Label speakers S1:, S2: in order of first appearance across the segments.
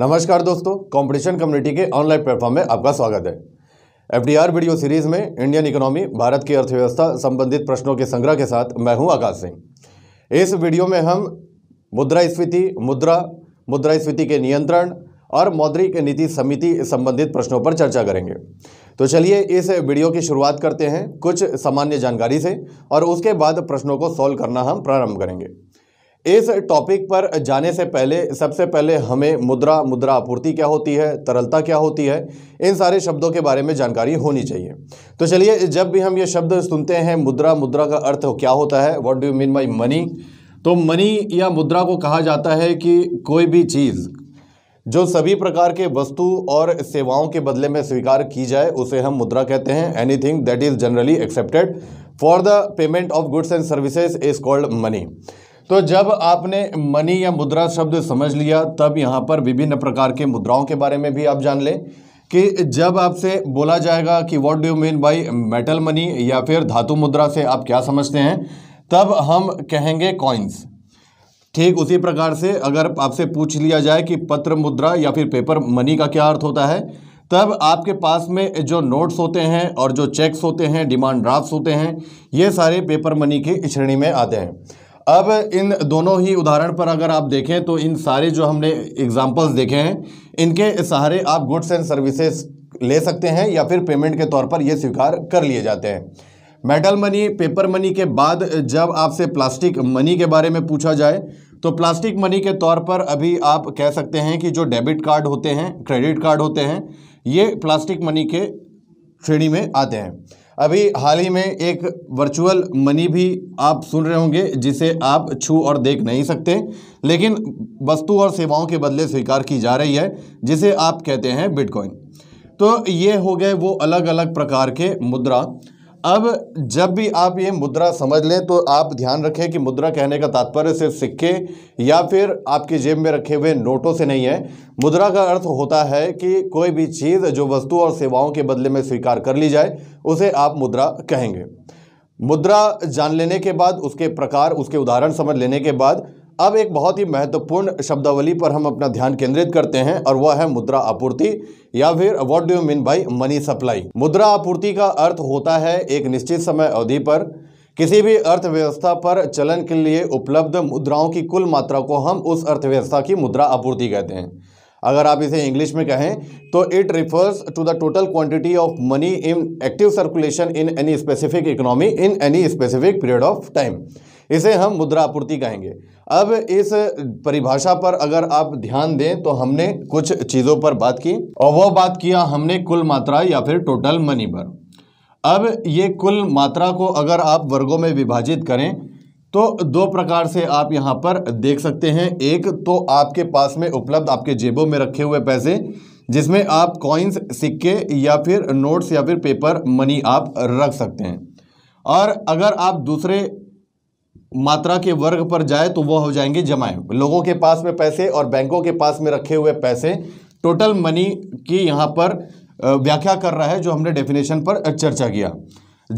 S1: नमस्कार दोस्तों competition community के ऑनलाइन प्लेटफॉर्म में आपका स्वागत है एफडीआर वीडियो सीरीज में इंडियन इकोनॉमी भारत की अर्थव्यवस्था संबंधित प्रश्नों के संग्रह के साथ मैं हूं आकाश सिंह इस वीडियो में हम मुद्रास्फीति मुद्रा मुद्रास्फीति स्फीति के नियंत्रण और मौद्रिक नीति समिति संबंधित प्रश्नों पर चर्चा करेंगे तो चलिए इस वीडियो की शुरुआत करते हैं कुछ सामान्य जानकारी से और उसके बाद प्रश्नों को सॉल्व करना हम प्रारंभ करेंगे इस टॉपिक पर जाने से पहले सबसे पहले हमें मुद्रा मुद्रा आपूर्ति क्या होती है तरलता क्या होती है इन सारे शब्दों के बारे में जानकारी होनी चाहिए तो चलिए जब भी हम ये शब्द सुनते हैं मुद्रा मुद्रा का अर्थ क्या होता है what do you mean by money तो मनी या मुद्रा को कहा जाता है कि कोई भी चीज़ जो सभी प्रकार के वस्तु और सेवाओं के बदले में स्वीकार की जाए उसे हम मुद्रा कहते हैं anything that is generally accepted for the payment of goods and services is called money तो जब आपने मनी या मुद्रा शब्द समझ लिया तब यहाँ पर विभिन्न प्रकार के मुद्राओं के बारे में भी आप जान लें कि जब आपसे बोला जाएगा कि what do you mean by metal money या फिर धातु मुद्रा से आप क्या समझते हैं तब हम कहेंगे कॉइन्स ठीक उसी प्रकार से अगर आपसे पूछ लिया जाए कि पत्र मुद्रा या फिर पेपर मनी का क्या अर्थ होता है तब आपके पास में जो नोट्स होते हैं और जो चेक्स होते हैं डिमांड ड्राफ्ट होते हैं ये सारे पेपर मनी की श्रेणी में आते हैं अब इन दोनों ही उदाहरण पर अगर आप देखें तो इन सारे जो हमने एग्जाम्पल्स देखे हैं इनके सहारे आप गुड्स एंड सर्विसेज ले सकते हैं या फिर पेमेंट के तौर पर ये स्वीकार कर लिए जाते हैं मेटल मनी पेपर मनी के बाद जब आपसे प्लास्टिक मनी के बारे में पूछा जाए तो प्लास्टिक मनी के तौर पर अभी आप कह सकते हैं कि जो डेबिट कार्ड होते हैं क्रेडिट कार्ड होते हैं ये प्लास्टिक मनी के श्रेणी में आते हैं अभी हाल ही में एक वर्चुअल मनी भी आप सुन रहे होंगे जिसे आप छू और देख नहीं सकते लेकिन वस्तु और सेवाओं के बदले स्वीकार की जा रही है जिसे आप कहते हैं बिटकॉइन तो ये हो गए वो अलग अलग प्रकार के मुद्रा अब जब भी आप ये मुद्रा समझ लें तो आप ध्यान रखें कि मुद्रा कहने का तात्पर्य सिर्फ सिक्के या फिर आपकी जेब में रखे हुए नोटों से नहीं है मुद्रा का अर्थ होता है कि कोई भी चीज़ जो वस्तु और सेवाओं के बदले में स्वीकार कर ली जाए उसे आप मुद्रा कहेंगे मुद्रा जान लेने के बाद उसके प्रकार उसके उदाहरण समझ लेने के बाद अब एक बहुत ही महत्वपूर्ण शब्दावली पर हम अपना ध्यान केंद्रित करते हैं और वह है मुद्रा आपूर्ति या फिर what do you mean by money supply मुद्रा आपूर्ति का अर्थ होता है एक निश्चित समय अवधि पर किसी भी अर्थव्यवस्था पर चलन के लिए उपलब्ध मुद्राओं की कुल मात्रा को हम उस अर्थव्यवस्था की मुद्रा आपूर्ति कहते हैं अगर आप इसे इंग्लिश में कहें तो it refers to the total quantity of money in active circulation in any specific economy in any specific period of time इसे हम मुद्रा आपूर्ति कहेंगे अब इस परिभाषा पर अगर आप ध्यान दें तो हमने कुछ चीज़ों पर बात की और वो बात किया हमने कुल मात्रा या फिर टोटल मनी पर अब ये कुल मात्रा को अगर आप वर्गों में विभाजित करें तो दो प्रकार से आप यहाँ पर देख सकते हैं एक तो आपके पास में उपलब्ध आपके जेबों में रखे हुए पैसे जिसमें आप कॉइन्स सिक्के या फिर नोट्स या फिर पेपर मनी आप रख सकते हैं और अगर आप दूसरे मात्रा के वर्ग पर जाए तो वो हो जाएंगे जमाएं लोगों के पास में पैसे और बैंकों के पास में रखे हुए पैसे टोटल मनी की यहाँ पर व्याख्या कर रहा है जो हमने डेफिनेशन पर चर्चा किया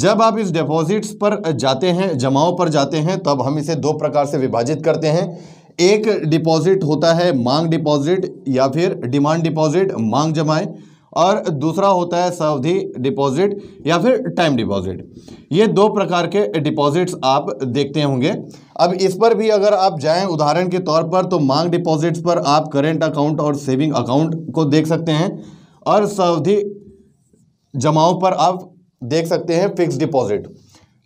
S1: जब आप इस डिपॉजिट्स पर जाते हैं जमाओं पर जाते हैं तब हम इसे दो प्रकार से विभाजित करते हैं एक डिपॉजिट होता है मांग डिपॉजिट या फिर डिमांड डिपॉजिट मांग जमाएं और दूसरा होता है सावधि डिपॉजिट या फिर टाइम डिपॉजिट ये दो प्रकार के डिपॉजिट्स आप देखते होंगे अब इस पर भी अगर आप जाएं उदाहरण के तौर पर तो मांग डिपॉजिट्स पर आप करेंट अकाउंट और सेविंग अकाउंट को देख सकते हैं और सावधि जमाओं पर आप देख सकते हैं फिक्स डिपॉजिट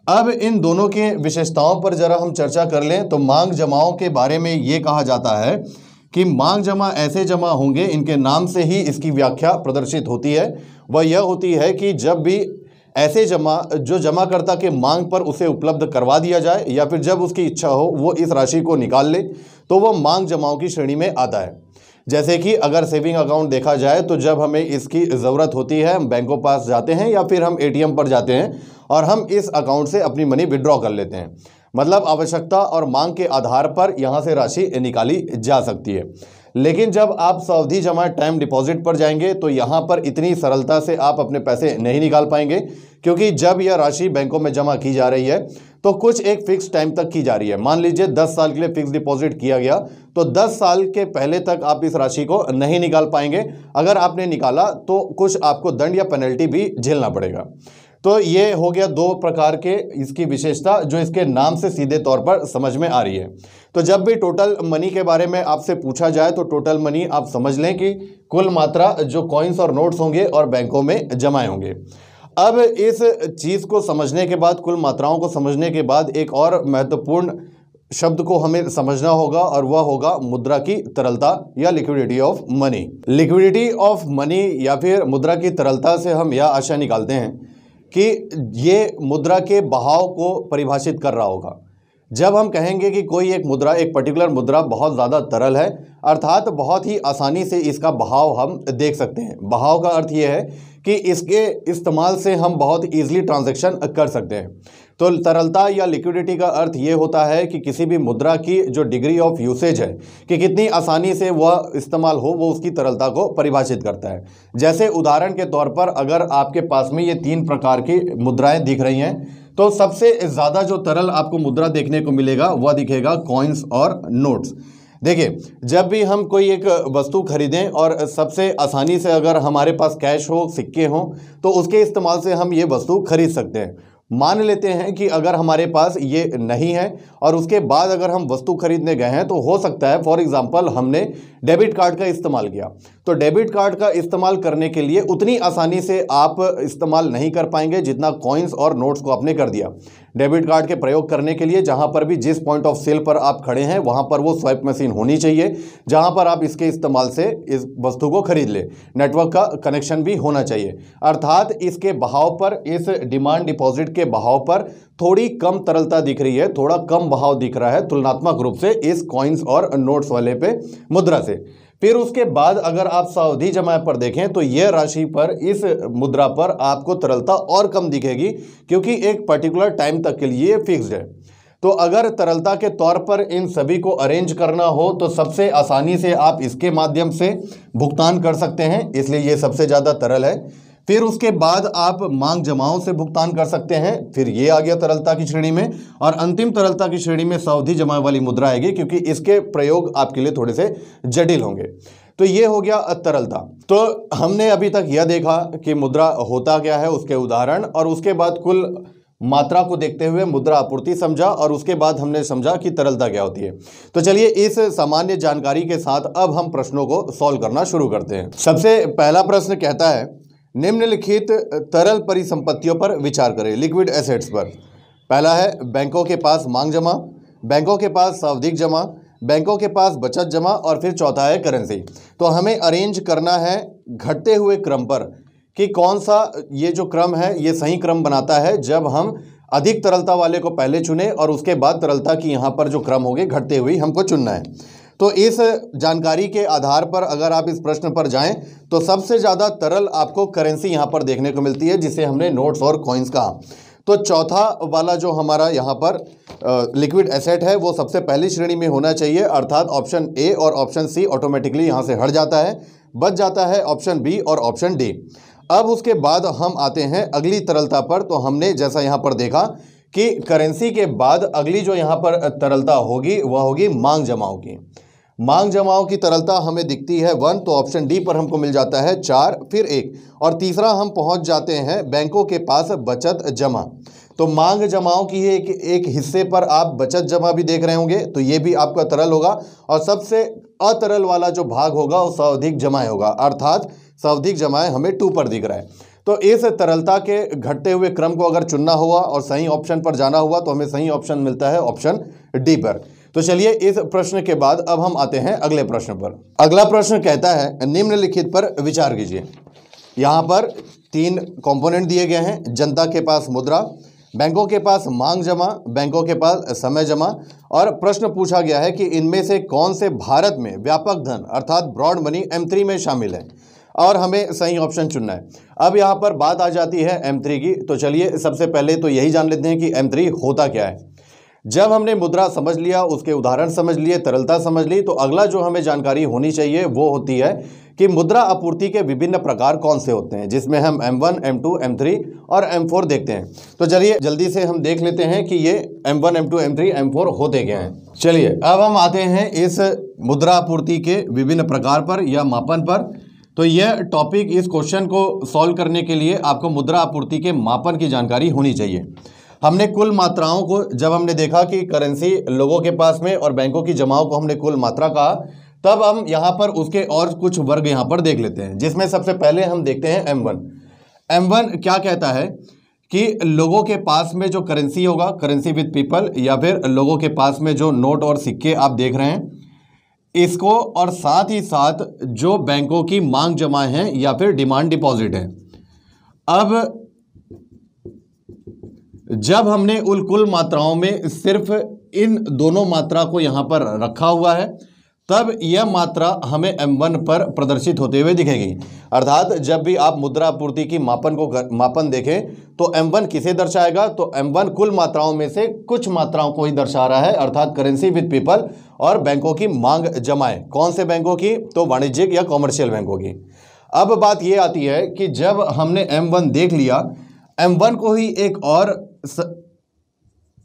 S1: अब इन दोनों के विशेषताओं पर ज़रा हम चर्चा कर लें तो मांग जमाओं के बारे में ये कहा जाता है कि मांग जमा ऐसे जमा होंगे इनके नाम से ही इसकी व्याख्या प्रदर्शित होती है वह यह होती है कि जब भी ऐसे जमा जो जमाकर्ता के मांग पर उसे उपलब्ध करवा दिया जाए या फिर जब उसकी इच्छा हो वो इस राशि को निकाल ले तो वह मांग जमाओं की श्रेणी में आता है जैसे कि अगर सेविंग अकाउंट देखा जाए तो जब हमें इसकी ज़रूरत होती है हम बैंकों पास जाते हैं या फिर हम एटीएम पर जाते हैं और हम इस अकाउंट से अपनी मनी विड्रॉ कर लेते हैं मतलब आवश्यकता और मांग के आधार पर यहाँ से राशि निकाली जा सकती है लेकिन जब आप सावधि जमा टाइम डिपॉजिट पर जाएंगे तो यहाँ पर इतनी सरलता से आप अपने पैसे नहीं निकाल पाएंगे क्योंकि जब यह राशि बैंकों में जमा की जा रही है तो कुछ एक फिक्स टाइम तक की जा रही है मान लीजिए 10 साल के लिए फिक्स डिपॉजिट किया गया तो 10 साल के पहले तक आप इस राशि को नहीं निकाल पाएंगे अगर आपने निकाला तो कुछ आपको दंड या पेनल्टी भी झेलना पड़ेगा तो ये हो गया दो प्रकार के इसकी विशेषता जो इसके नाम से सीधे तौर पर समझ में आ रही है तो जब भी टोटल मनी के बारे में आपसे पूछा जाए तो टोटल मनी आप समझ लें कि कुल मात्रा जो कॉइन्स और नोट्स होंगे और बैंकों में जमाए होंगे अब इस चीज़ को समझने के बाद कुल मात्राओं को समझने के बाद एक और महत्वपूर्ण शब्द को हमें समझना होगा और वह होगा मुद्रा की तरलता या liquidity of money liquidity of money या फिर मुद्रा की तरलता से हम यह आशा निकालते हैं कि ये मुद्रा के बहाव को परिभाषित कर रहा होगा जब हम कहेंगे कि कोई एक मुद्रा एक पर्टिकुलर मुद्रा बहुत ज़्यादा तरल है अर्थात बहुत ही आसानी से इसका बहाव हम देख सकते हैं बहाव का अर्थ ये है कि इसके इस्तेमाल से हम बहुत ईजिली ट्रांजेक्शन कर सकते हैं तो तरलता या लिक्विडिटी का अर्थ ये होता है कि किसी भी मुद्रा की जो डिग्री ऑफ यूसेज है कि कितनी आसानी से वह इस्तेमाल हो वो उसकी तरलता को परिभाषित करता है जैसे उदाहरण के तौर पर अगर आपके पास में ये तीन प्रकार की मुद्राएं दिख रही हैं तो सबसे ज़्यादा जो तरल आपको मुद्रा देखने को मिलेगा वह दिखेगा कॉइन्स और नोट्स देखिए जब भी हम कोई एक वस्तु खरीदें और सबसे आसानी से अगर हमारे पास कैश हो सिक्के हों तो उसके इस्तेमाल से हम ये वस्तु खरीद सकते हैं मान लेते हैं कि अगर हमारे पास ये नहीं है और उसके बाद अगर हम वस्तु खरीदने गए हैं तो हो सकता है फॉर एग्ज़ाम्पल हमने डेबिट कार्ड का इस्तेमाल किया तो डेबिट कार्ड का इस्तेमाल करने के लिए उतनी आसानी से आप इस्तेमाल नहीं कर पाएंगे जितना कॉइन्स और नोट्स को आपने कर दिया डेबिट कार्ड के प्रयोग करने के लिए जहां पर भी जिस पॉइंट ऑफ सेल पर आप खड़े हैं वहां पर वो स्वाइप मशीन होनी चाहिए जहां पर आप इसके इस्तेमाल से इस वस्तु को खरीद ले नेटवर्क का कनेक्शन भी होना चाहिए अर्थात इसके बहाव पर इस डिमांड डिपॉजिट के बहाव पर थोड़ी कम तरलता दिख रही है थोड़ा कम बहाव दिख रहा है तुलनात्मक रूप से इस कॉइन्स और नोट्स वाले पे मुद्रा से फिर उसके बाद अगर आप सावधि जमा पर देखें तो यह राशि पर इस मुद्रा पर आपको तरलता और कम दिखेगी क्योंकि एक पर्टिकुलर टाइम तक के लिए फिक्स्ड है तो अगर तरलता के तौर पर इन सभी को अरेंज करना हो तो सबसे आसानी से आप इसके माध्यम से भुगतान कर सकते हैं इसलिए ये सबसे ज़्यादा तरल है फिर उसके बाद आप मांग जमाओं से भुगतान कर सकते हैं फिर ये आ गया तरलता की श्रेणी में और अंतिम तरलता की श्रेणी में सावधि जमा वाली मुद्रा आएगी क्योंकि इसके प्रयोग आपके लिए थोड़े से जटिल होंगे तो ये हो गया तरलता तो हमने अभी तक यह देखा कि मुद्रा होता क्या है उसके उदाहरण और उसके बाद कुल मात्रा को देखते हुए मुद्रा आपूर्ति समझा और उसके बाद हमने समझा कि तरलता क्या होती है तो चलिए इस सामान्य जानकारी के साथ अब हम प्रश्नों को सॉल्व करना शुरू करते हैं सबसे पहला प्रश्न कहता है निम्नलिखित तरल परिसंपत्तियों पर विचार करें लिक्विड एसेट्स पर पहला है बैंकों के पास मांग जमा बैंकों के पास सावधिक जमा बैंकों के पास बचत जमा और फिर चौथा है करेंसी तो हमें अरेंज करना है घटते हुए क्रम पर कि कौन सा ये जो क्रम है ये सही क्रम बनाता है जब हम अधिक तरलता वाले को पहले चुने और उसके बाद तरलता की यहाँ पर जो क्रम होगी घटते हुए हमको चुनना है तो इस जानकारी के आधार पर अगर आप इस प्रश्न पर जाएं तो सबसे ज़्यादा तरल आपको करेंसी यहाँ पर देखने को मिलती है जिसे हमने नोट्स और कॉइन्स कहा तो चौथा वाला जो हमारा यहाँ पर लिक्विड एसेट है वो सबसे पहली श्रेणी में होना चाहिए अर्थात ऑप्शन ए और ऑप्शन सी ऑटोमेटिकली यहाँ से हट जाता है बच जाता है ऑप्शन बी और ऑप्शन डी अब उसके बाद हम आते हैं अगली तरलता पर तो हमने जैसा यहाँ पर देखा कि करेंसी के बाद अगली जो यहाँ पर तरलता होगी वह होगी मांग जमा की मांग जमाओं की तरलता हमें दिखती है वन तो ऑप्शन डी पर हमको मिल जाता है चार फिर एक और तीसरा हम पहुंच जाते हैं बैंकों के पास बचत जमा तो मांग जमाओं की एक एक हिस्से पर आप बचत जमा भी देख रहे होंगे तो ये भी आपका तरल होगा और सबसे अतरल वाला जो भाग होगा वो सावधिक जमाएँ होगा अर्थात सावधिक जमाएँ हमें टू पर दिख रहा है तो इस तरलता के घटते हुए क्रम को अगर चुनना हुआ और सही ऑप्शन पर जाना हुआ तो हमें सही ऑप्शन मिलता है ऑप्शन डी पर तो चलिए इस प्रश्न के बाद अब हम आते हैं अगले प्रश्न पर अगला प्रश्न कहता है निम्नलिखित पर विचार कीजिए यहाँ पर तीन कंपोनेंट दिए गए हैं जनता के पास मुद्रा बैंकों के पास मांग जमा बैंकों के पास समय जमा और प्रश्न पूछा गया है कि इनमें से कौन से भारत में व्यापक धन अर्थात ब्रॉड मनी एम थ्री में शामिल है और हमें सही ऑप्शन चुनना है अब यहाँ पर बात आ जाती है एम थ्री की तो चलिए सबसे पहले तो यही जान लेते हैं कि एम थ्री होता क्या है जब हमने मुद्रा समझ लिया उसके उदाहरण समझ लिए तरलता समझ ली तो अगला जो हमें जानकारी होनी चाहिए वो होती है कि मुद्रा आपूर्ति के विभिन्न प्रकार कौन से होते हैं जिसमें हम M1, M2, M3 और M4 देखते हैं तो चलिए जल्दी से हम देख लेते हैं कि ये M1, M2, M3, M4 होते क्या हैं चलिए अब हम आते हैं इस मुद्रा आपूर्ति के विभिन्न प्रकार पर या मापन पर तो यह टॉपिक इस क्वेश्चन को सॉल्व करने के लिए आपको मुद्रा आपूर्ति के मापन की जानकारी होनी चाहिए हमने कुल मात्राओं को जब हमने देखा कि करेंसी लोगों के पास में और बैंकों की जमाओं को हमने कुल मात्रा कहा तब हम यहाँ पर उसके और कुछ वर्ग यहाँ पर देख लेते हैं जिसमें सबसे पहले हम देखते हैं एम वन एम वन क्या कहता है कि लोगों के पास में जो करेंसी होगा करेंसी विद पीपल या फिर लोगों के पास में जो नोट और सिक्के आप देख रहे हैं इसको और साथ ही साथ जो बैंकों की मांग जमा है या फिर डिमांड डिपॉजिट है अब जब हमने उल कुल मात्राओं में सिर्फ इन दोनों मात्रा को यहाँ पर रखा हुआ है तब यह मात्रा हमें M1 पर प्रदर्शित होते हुए दिखेगी अर्थात जब भी आप मुद्रा आपूर्ति की मापन को कर, मापन देखें तो M1 किसे दर्शाएगा तो M1 कुल मात्राओं में से कुछ मात्राओं को ही दर्शा रहा है अर्थात करेंसी विद पीपल और बैंकों की मांग जमाएं कौन से बैंकों की तो वाणिज्यिक या कॉमर्शियल बैंकों की अब बात ये आती है कि जब हमने वन देख लिया वन को ही एक और स,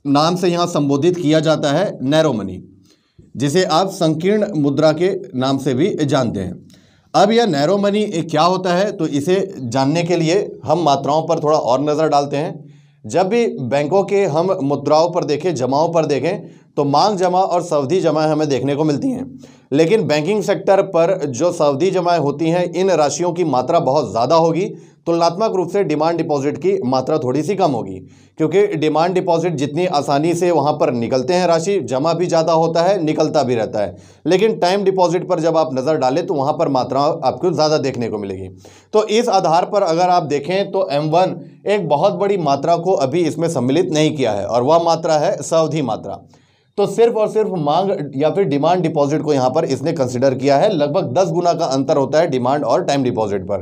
S1: नाम से यहाँ संबोधित किया जाता है नैरो मनी जिसे आप संकीर्ण मुद्रा के नाम से भी जानते हैं अब यह नैरो मनी क्या होता है तो इसे जानने के लिए हम मात्राओं पर थोड़ा और नज़र डालते हैं जब भी बैंकों के हम मुद्राओं पर देखें जमाओं पर देखें तो मांग जमा और सावधि जमाएँ हमें देखने को मिलती हैं लेकिन बैंकिंग सेक्टर पर जो सावधि जमाएँ होती हैं इन राशियों की मात्रा बहुत ज़्यादा होगी तुलनात्मक रूप से डिमांड डिपॉजिट की मात्रा थोड़ी सी कम होगी क्योंकि डिमांड डिपॉजिट जितनी आसानी से वहाँ पर निकलते हैं राशि जमा भी ज़्यादा होता है निकलता भी रहता है लेकिन टाइम डिपॉजिट पर जब आप नज़र डालें तो वहाँ पर मात्रा आपको ज़्यादा देखने को मिलेगी तो इस आधार पर अगर आप देखें तो एम एक बहुत बड़ी मात्रा को अभी इसमें सम्मिलित नहीं किया है और वह मात्रा है सावधि मात्रा तो सिर्फ और सिर्फ मांग या फिर डिमांड डिपॉजिट को यहां पर इसने कंसिडर किया है लगभग दस गुना का अंतर होता है डिमांड और टाइम डिपॉजिट पर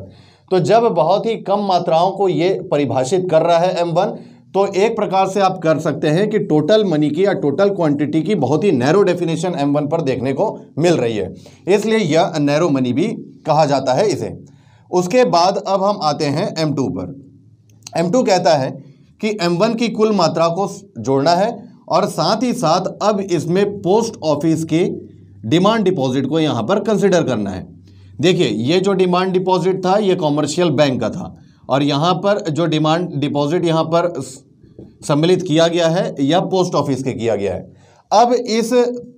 S1: तो जब बहुत ही कम मात्राओं को यह परिभाषित कर रहा है एम वन तो एक प्रकार से आप कर सकते हैं कि टोटल मनी की या टोटल क्वांटिटी की बहुत ही नैरो डेफिनेशन एम वन पर देखने को मिल रही है इसलिए यह नैरो मनी भी कहा जाता है इसे उसके बाद अब हम आते हैं एम टू पर एम टू कहता है कि एम वन की कुल मात्रा को जोड़ना है और साथ ही साथ अब इसमें पोस्ट ऑफिस के डिमांड डिपॉजिट को यहाँ पर कंसिडर करना है देखिए ये जो डिमांड डिपॉजिट था ये कॉमर्शियल बैंक का था और यहाँ पर जो डिमांड डिपॉजिट यहाँ पर सम्मिलित किया गया है या पोस्ट ऑफिस के किया गया है अब इस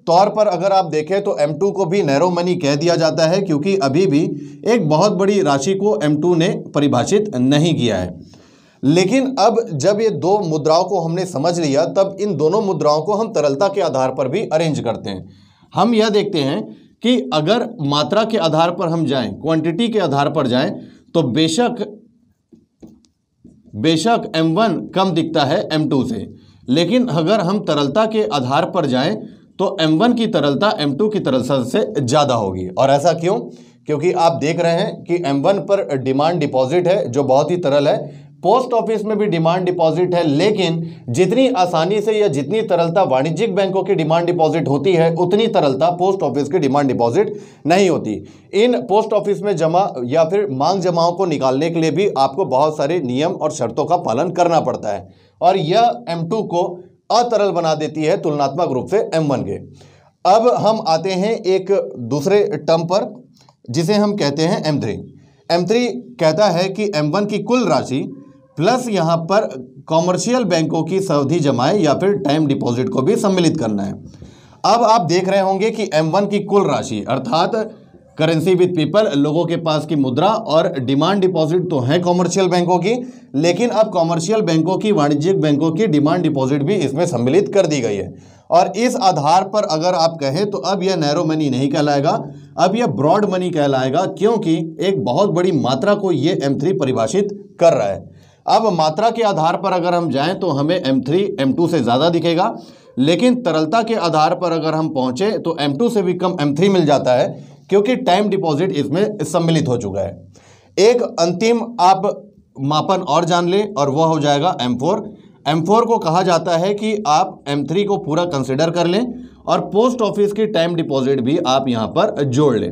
S1: तौर पर अगर आप देखें तो M2 को भी नैरो मनी कह दिया जाता है क्योंकि अभी भी एक बहुत बड़ी राशि को M2 ने परिभाषित नहीं किया है लेकिन अब जब ये दो मुद्राओं को हमने समझ लिया तब इन दोनों मुद्राओं को हम तरलता के आधार पर भी अरेंज करते हैं हम यह देखते हैं कि अगर मात्रा के आधार पर हम जाएं क्वांटिटी के आधार पर जाएं तो बेशक बेशक m1 कम दिखता है m2 से लेकिन अगर हम तरलता के आधार पर जाएं तो m1 की तरलता m2 की तरलता से ज़्यादा होगी और ऐसा क्यों क्योंकि आप देख रहे हैं कि m1 पर डिमांड डिपॉजिट है जो बहुत ही तरल है पोस्ट ऑफिस में भी डिमांड डिपॉजिट है लेकिन जितनी आसानी से या जितनी तरलता वाणिज्यिक बैंकों की डिमांड डिपॉजिट होती है उतनी तरलता पोस्ट ऑफिस की डिमांड डिपॉजिट नहीं होती इन पोस्ट ऑफिस में जमा या फिर मांग जमाओं को निकालने के लिए भी आपको बहुत सारे नियम और शर्तों का पालन करना पड़ता है और यह एम को अतरल बना देती है तुलनात्मक रूप से एम के अब हम आते हैं एक दूसरे टर्म पर जिसे हम कहते हैं एम थ्री कहता है कि एम की कुल राशि प्लस यहाँ पर कॉमर्शियल बैंकों की सावधि जमाए या फिर टाइम डिपॉजिट को भी सम्मिलित करना है अब आप देख रहे होंगे कि M1 की कुल राशि अर्थात करेंसी विथ पीपल लोगों के पास की मुद्रा और डिमांड डिपॉजिट तो है कॉमर्शियल बैंकों की लेकिन अब कॉमर्शियल बैंकों की वाणिज्यिक बैंकों की डिमांड डिपॉजिट भी इसमें सम्मिलित कर दी गई है और इस आधार पर अगर आप कहें तो अब यह नैरो मनी नहीं कहलाएगा अब यह ब्रॉड मनी कहलाएगा क्योंकि एक बहुत बड़ी मात्रा को ये एम परिभाषित कर रहा है अब मात्रा के आधार पर अगर हम जाएं तो हमें M3 M2 से ज़्यादा दिखेगा लेकिन तरलता के आधार पर अगर हम पहुंचे तो M2 से भी कम M3 मिल जाता है क्योंकि टाइम डिपॉजिट इसमें सम्मिलित हो चुका है एक अंतिम आप मापन और जान लें और वह हो जाएगा M4 M4 को कहा जाता है कि आप M3 को पूरा कंसिडर कर लें और पोस्ट ऑफिस की टाइम डिपॉजिट भी आप यहाँ पर जोड़ लें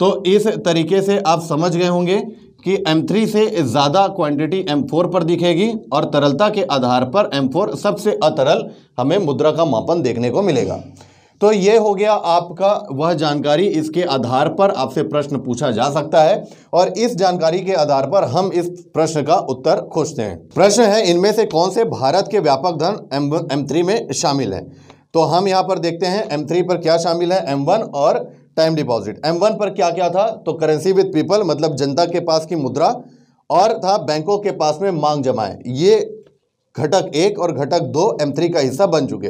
S1: तो इस तरीके से आप समझ गए होंगे कि M3 से ज़्यादा क्वांटिटी M4 पर दिखेगी और तरलता के आधार पर M4 सबसे अतरल हमें मुद्रा का मापन देखने को मिलेगा तो ये हो गया आपका वह जानकारी इसके आधार पर आपसे प्रश्न पूछा जा सकता है और इस जानकारी के आधार पर हम इस प्रश्न का उत्तर खोजते हैं प्रश्न है इनमें से कौन से भारत के व्यापक धन एम एम में शामिल है तो हम यहाँ पर देखते हैं एम पर क्या शामिल है एम और टाइम डिपॉजिट एम वन पर क्या क्या था तो करेंसी विद पीपल मतलब जनता के पास की मुद्रा और था बैंकों के पास में मांग जमाएं ये घटक एक और घटक दो एम थ्री का हिस्सा बन चुके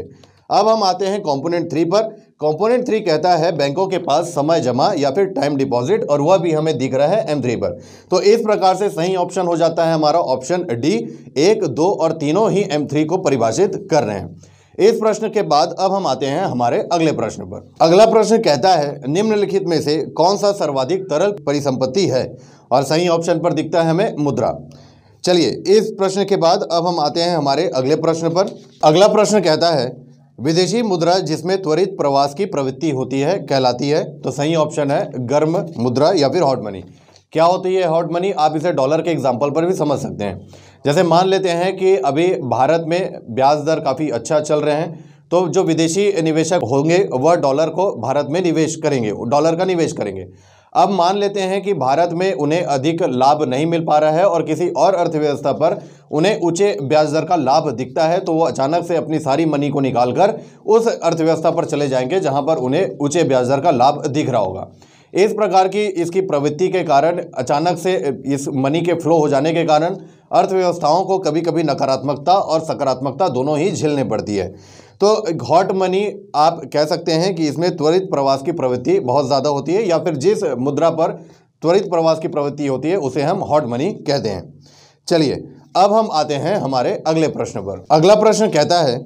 S1: अब हम आते हैं कंपोनेंट थ्री पर कंपोनेंट थ्री कहता है बैंकों के पास समय जमा या फिर टाइम डिपॉजिट और वह भी हमें दिख रहा है एम थ्री पर तो इस प्रकार से सही ऑप्शन हो जाता है हमारा ऑप्शन डी एक दो और तीनों ही एम थ्री को परिभाषित कर रहे हैं इस प्रश्न के बाद अब हम आते हैं हमारे अगले प्रश्न पर अगला प्रश्न कहता है निम्नलिखित में से कौन सा सर्वाधिक तरल परिसंपत्ति है और सही ऑप्शन पर दिखता है हमें मुद्रा चलिए इस प्रश्न के बाद अब हम आते हैं हमारे अगले प्रश्न पर अगला प्रश्न कहता है विदेशी मुद्रा जिसमें त्वरित प्रवास की प्रवृत्ति होती है कहलाती है तो सही ऑप्शन है गर्म मुद्रा या फिर हॉट मनी क्या होती है हॉट मनी आप इसे डॉलर के एग्जाम्पल पर भी समझ सकते हैं जैसे मान लेते हैं कि अभी भारत में ब्याज दर काफ़ी अच्छा चल रहे हैं तो जो विदेशी निवेशक होंगे वह डॉलर को भारत में निवेश करेंगे डॉलर का निवेश करेंगे अब मान लेते हैं कि भारत में उन्हें अधिक लाभ नहीं मिल पा रहा है और किसी और अर्थव्यवस्था पर उन्हें ऊंचे ब्याज दर का लाभ दिखता है तो वो अचानक से अपनी सारी मनी को निकालकर उस अर्थव्यवस्था पर चले जाएंगे जहां पर उन्हें ऊंचे ब्याज दर का लाभ दिख रहा होगा इस प्रकार की इसकी प्रवृत्ति के कारण अचानक से इस मनी के फ्लो हो जाने के कारण अर्थव्यवस्थाओं को कभी कभी नकारात्मकता और सकारात्मकता दोनों ही झेलने पड़ती है तो हॉट मनी आप कह सकते हैं कि इसमें त्वरित प्रवास की प्रवृत्ति बहुत ज़्यादा होती है या फिर जिस मुद्रा पर त्वरित प्रवास की प्रवृत्ति होती है उसे हम हॉट मनी कहते हैं चलिए अब हम आते हैं हमारे अगले प्रश्न पर अगला प्रश्न कहता है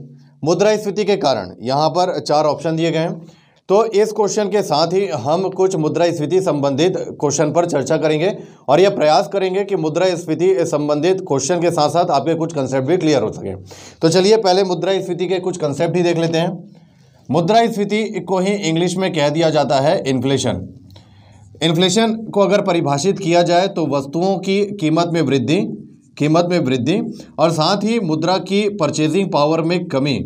S1: मुद्रा स्फीति के कारण यहाँ पर चार ऑप्शन दिए गए हैं तो इस क्वेश्चन के साथ ही हम कुछ मुद्रा स्फीति संबंधित क्वेश्चन पर चर्चा करेंगे और यह प्रयास करेंगे कि मुद्रा स्फीति संबंधित क्वेश्चन के साथ साथ आपके कुछ कंसेप्ट भी क्लियर हो सके तो चलिए पहले मुद्रा स्फीति के कुछ कंसेप्ट ही देख लेते हैं मुद्रा स्फीति को ही इंग्लिश में कह दिया जाता है इन्फ्लेशन इन्फ्लेशन को अगर परिभाषित किया जाए तो वस्तुओं की कीमत में वृद्धि कीमत में वृद्धि और साथ ही मुद्रा की परचेजिंग पावर में कमी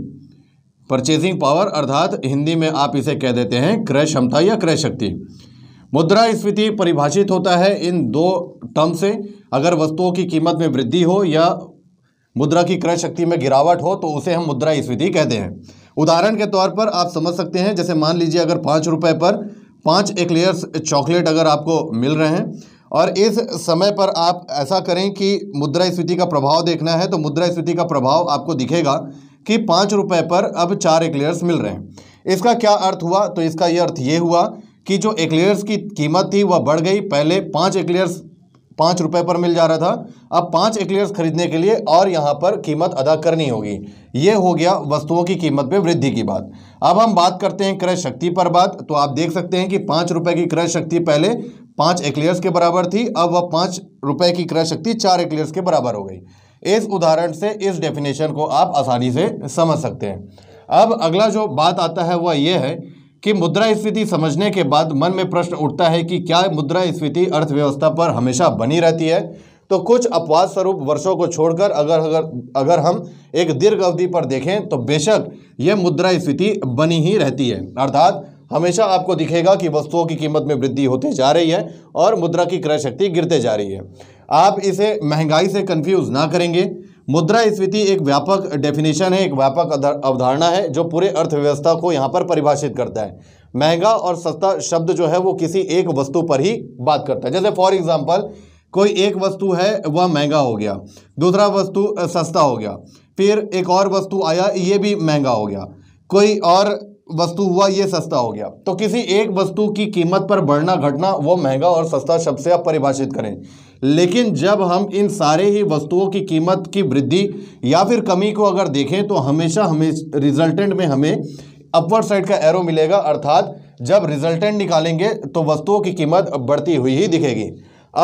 S1: परचेजिंग पावर अर्थात हिंदी में आप इसे कह देते हैं क्रय क्षमता या क्रय शक्ति मुद्रा स्फीति परिभाषित होता है इन दो टर्म से अगर वस्तुओं की कीमत में वृद्धि हो या मुद्रा की क्रय शक्ति में गिरावट हो तो उसे हम मुद्रा स्फीति कहते हैं उदाहरण के तौर पर आप समझ सकते हैं जैसे मान लीजिए अगर पाँच रुपये पर पाँच एक्लेयर्स चॉकलेट अगर आपको मिल रहे हैं और इस समय पर आप ऐसा करें कि मुद्रा स्फीति का प्रभाव देखना है तो मुद्रा स्फीति का प्रभाव आपको दिखेगा कि पाँच रुपये पर अब चार एक्लेयर्स मिल रहे हैं इसका क्या अर्थ हुआ तो इसका यह अर्थ ये हुआ कि जो एक्लेयर्स की कीमत थी वह बढ़ गई पहले पाँच एक्लेयर्स पाँच रुपये पर मिल जा रहा था अब पाँच एक्लेयर्स खरीदने के लिए और यहाँ पर कीमत अदा करनी होगी ये हो गया वस्तुओं की कीमत में वृद्धि की बात अब हम बात करते हैं क्रय शक्ति पर बात तो आप देख सकते हैं कि पाँच रुपये की क्रय शक्ति पहले पाँच एक्लेयर्स के बराबर थी अब वह पाँच रुपये की क्रय शक्ति चार एक्लेयर्स के बराबर हो गई इस उदाहरण से इस डेफिनेशन को आप आसानी से समझ सकते हैं अब अगला जो बात आता है वह यह है कि मुद्रा स्फीति समझने के बाद मन में प्रश्न उठता है कि क्या मुद्रा स्फीति अर्थव्यवस्था पर हमेशा बनी रहती है तो कुछ अपवाद स्वरूप वर्षों को छोड़कर अगर अगर अगर हम एक दीर्घ अवधि पर देखें तो बेशक यह मुद्रा स्फीति बनी ही रहती है अर्थात हमेशा आपको दिखेगा कि वस्तुओं की कीमत में वृद्धि होती जा रही है और मुद्रा की क्रय शक्ति गिरते जा रही है आप इसे महंगाई से कन्फ्यूज़ ना करेंगे मुद्रा स्फीति एक व्यापक डेफिनेशन है एक व्यापक अवधारणा है जो पूरे अर्थव्यवस्था को यहाँ पर परिभाषित करता है महंगा और सस्ता शब्द जो है वो किसी एक वस्तु पर ही बात करता है जैसे फॉर एग्जाम्पल कोई एक वस्तु है वह महंगा हो गया दूसरा वस्तु सस्ता हो गया फिर एक और वस्तु आया ये भी महंगा हो गया कोई और वस्तु हुआ ये सस्ता हो गया तो किसी एक वस्तु की कीमत पर बढ़ना घटना वो महंगा और सस्ता शब्द से आप परिभाषित करें लेकिन जब हम इन सारे ही वस्तुओं की कीमत की वृद्धि या फिर कमी को अगर देखें तो हमेशा हमें रिजल्टेंट में हमें अपवर्ड साइड का एरो मिलेगा अर्थात जब रिजल्टेंट निकालेंगे तो वस्तुओं की कीमत बढ़ती हुई ही दिखेगी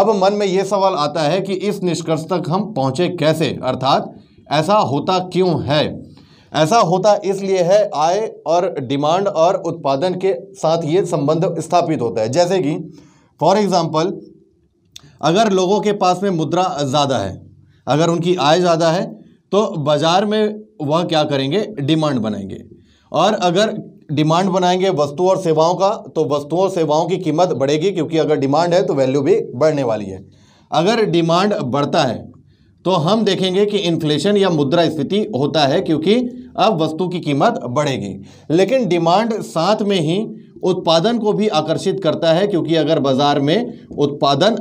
S1: अब मन में ये सवाल आता है कि इस निष्कर्ष तक हम पहुँचे कैसे अर्थात ऐसा होता क्यों है ऐसा होता इसलिए है आय और डिमांड और उत्पादन के साथ ये संबंध स्थापित होता है जैसे कि फॉर एग्ज़ाम्पल अगर लोगों के पास में मुद्रा ज़्यादा है अगर उनकी आय ज़्यादा है तो बाज़ार में वह क्या करेंगे डिमांड बनाएंगे और अगर डिमांड बनाएंगे वस्तु और सेवाओं का तो वस्तुओं और सेवाओं की कीमत बढ़ेगी क्योंकि अगर डिमांड है तो वैल्यू भी बढ़ने वाली है अगर डिमांड बढ़ता है तो हम देखेंगे कि इन्फ्लेशन या मुद्रा स्थिति होता है क्योंकि अब वस्तु की कीमत बढ़ेगी लेकिन डिमांड साथ में ही उत्पादन को भी आकर्षित करता है क्योंकि अगर बाज़ार में उत्पादन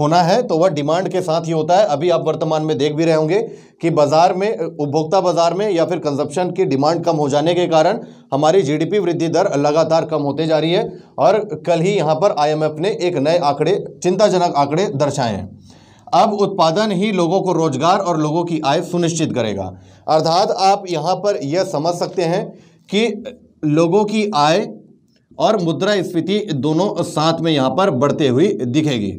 S1: होना है तो वह डिमांड के साथ ही होता है अभी आप वर्तमान में देख भी रहे होंगे कि बाजार में उपभोक्ता बाजार में या फिर कंजप्शन की डिमांड कम हो जाने के कारण हमारी जीडीपी वृद्धि दर लगातार कम होते जा रही है और कल ही यहाँ पर आईएमएफ ने एक नए आंकड़े चिंताजनक आंकड़े दर्शाए हैं अब उत्पादन ही लोगों को रोजगार और लोगों की आय सुनिश्चित करेगा अर्थात आप यहाँ पर यह समझ सकते हैं कि लोगों की आय और मुद्रा स्फीति दोनों साथ में यहाँ पर बढ़ते हुई दिखेगी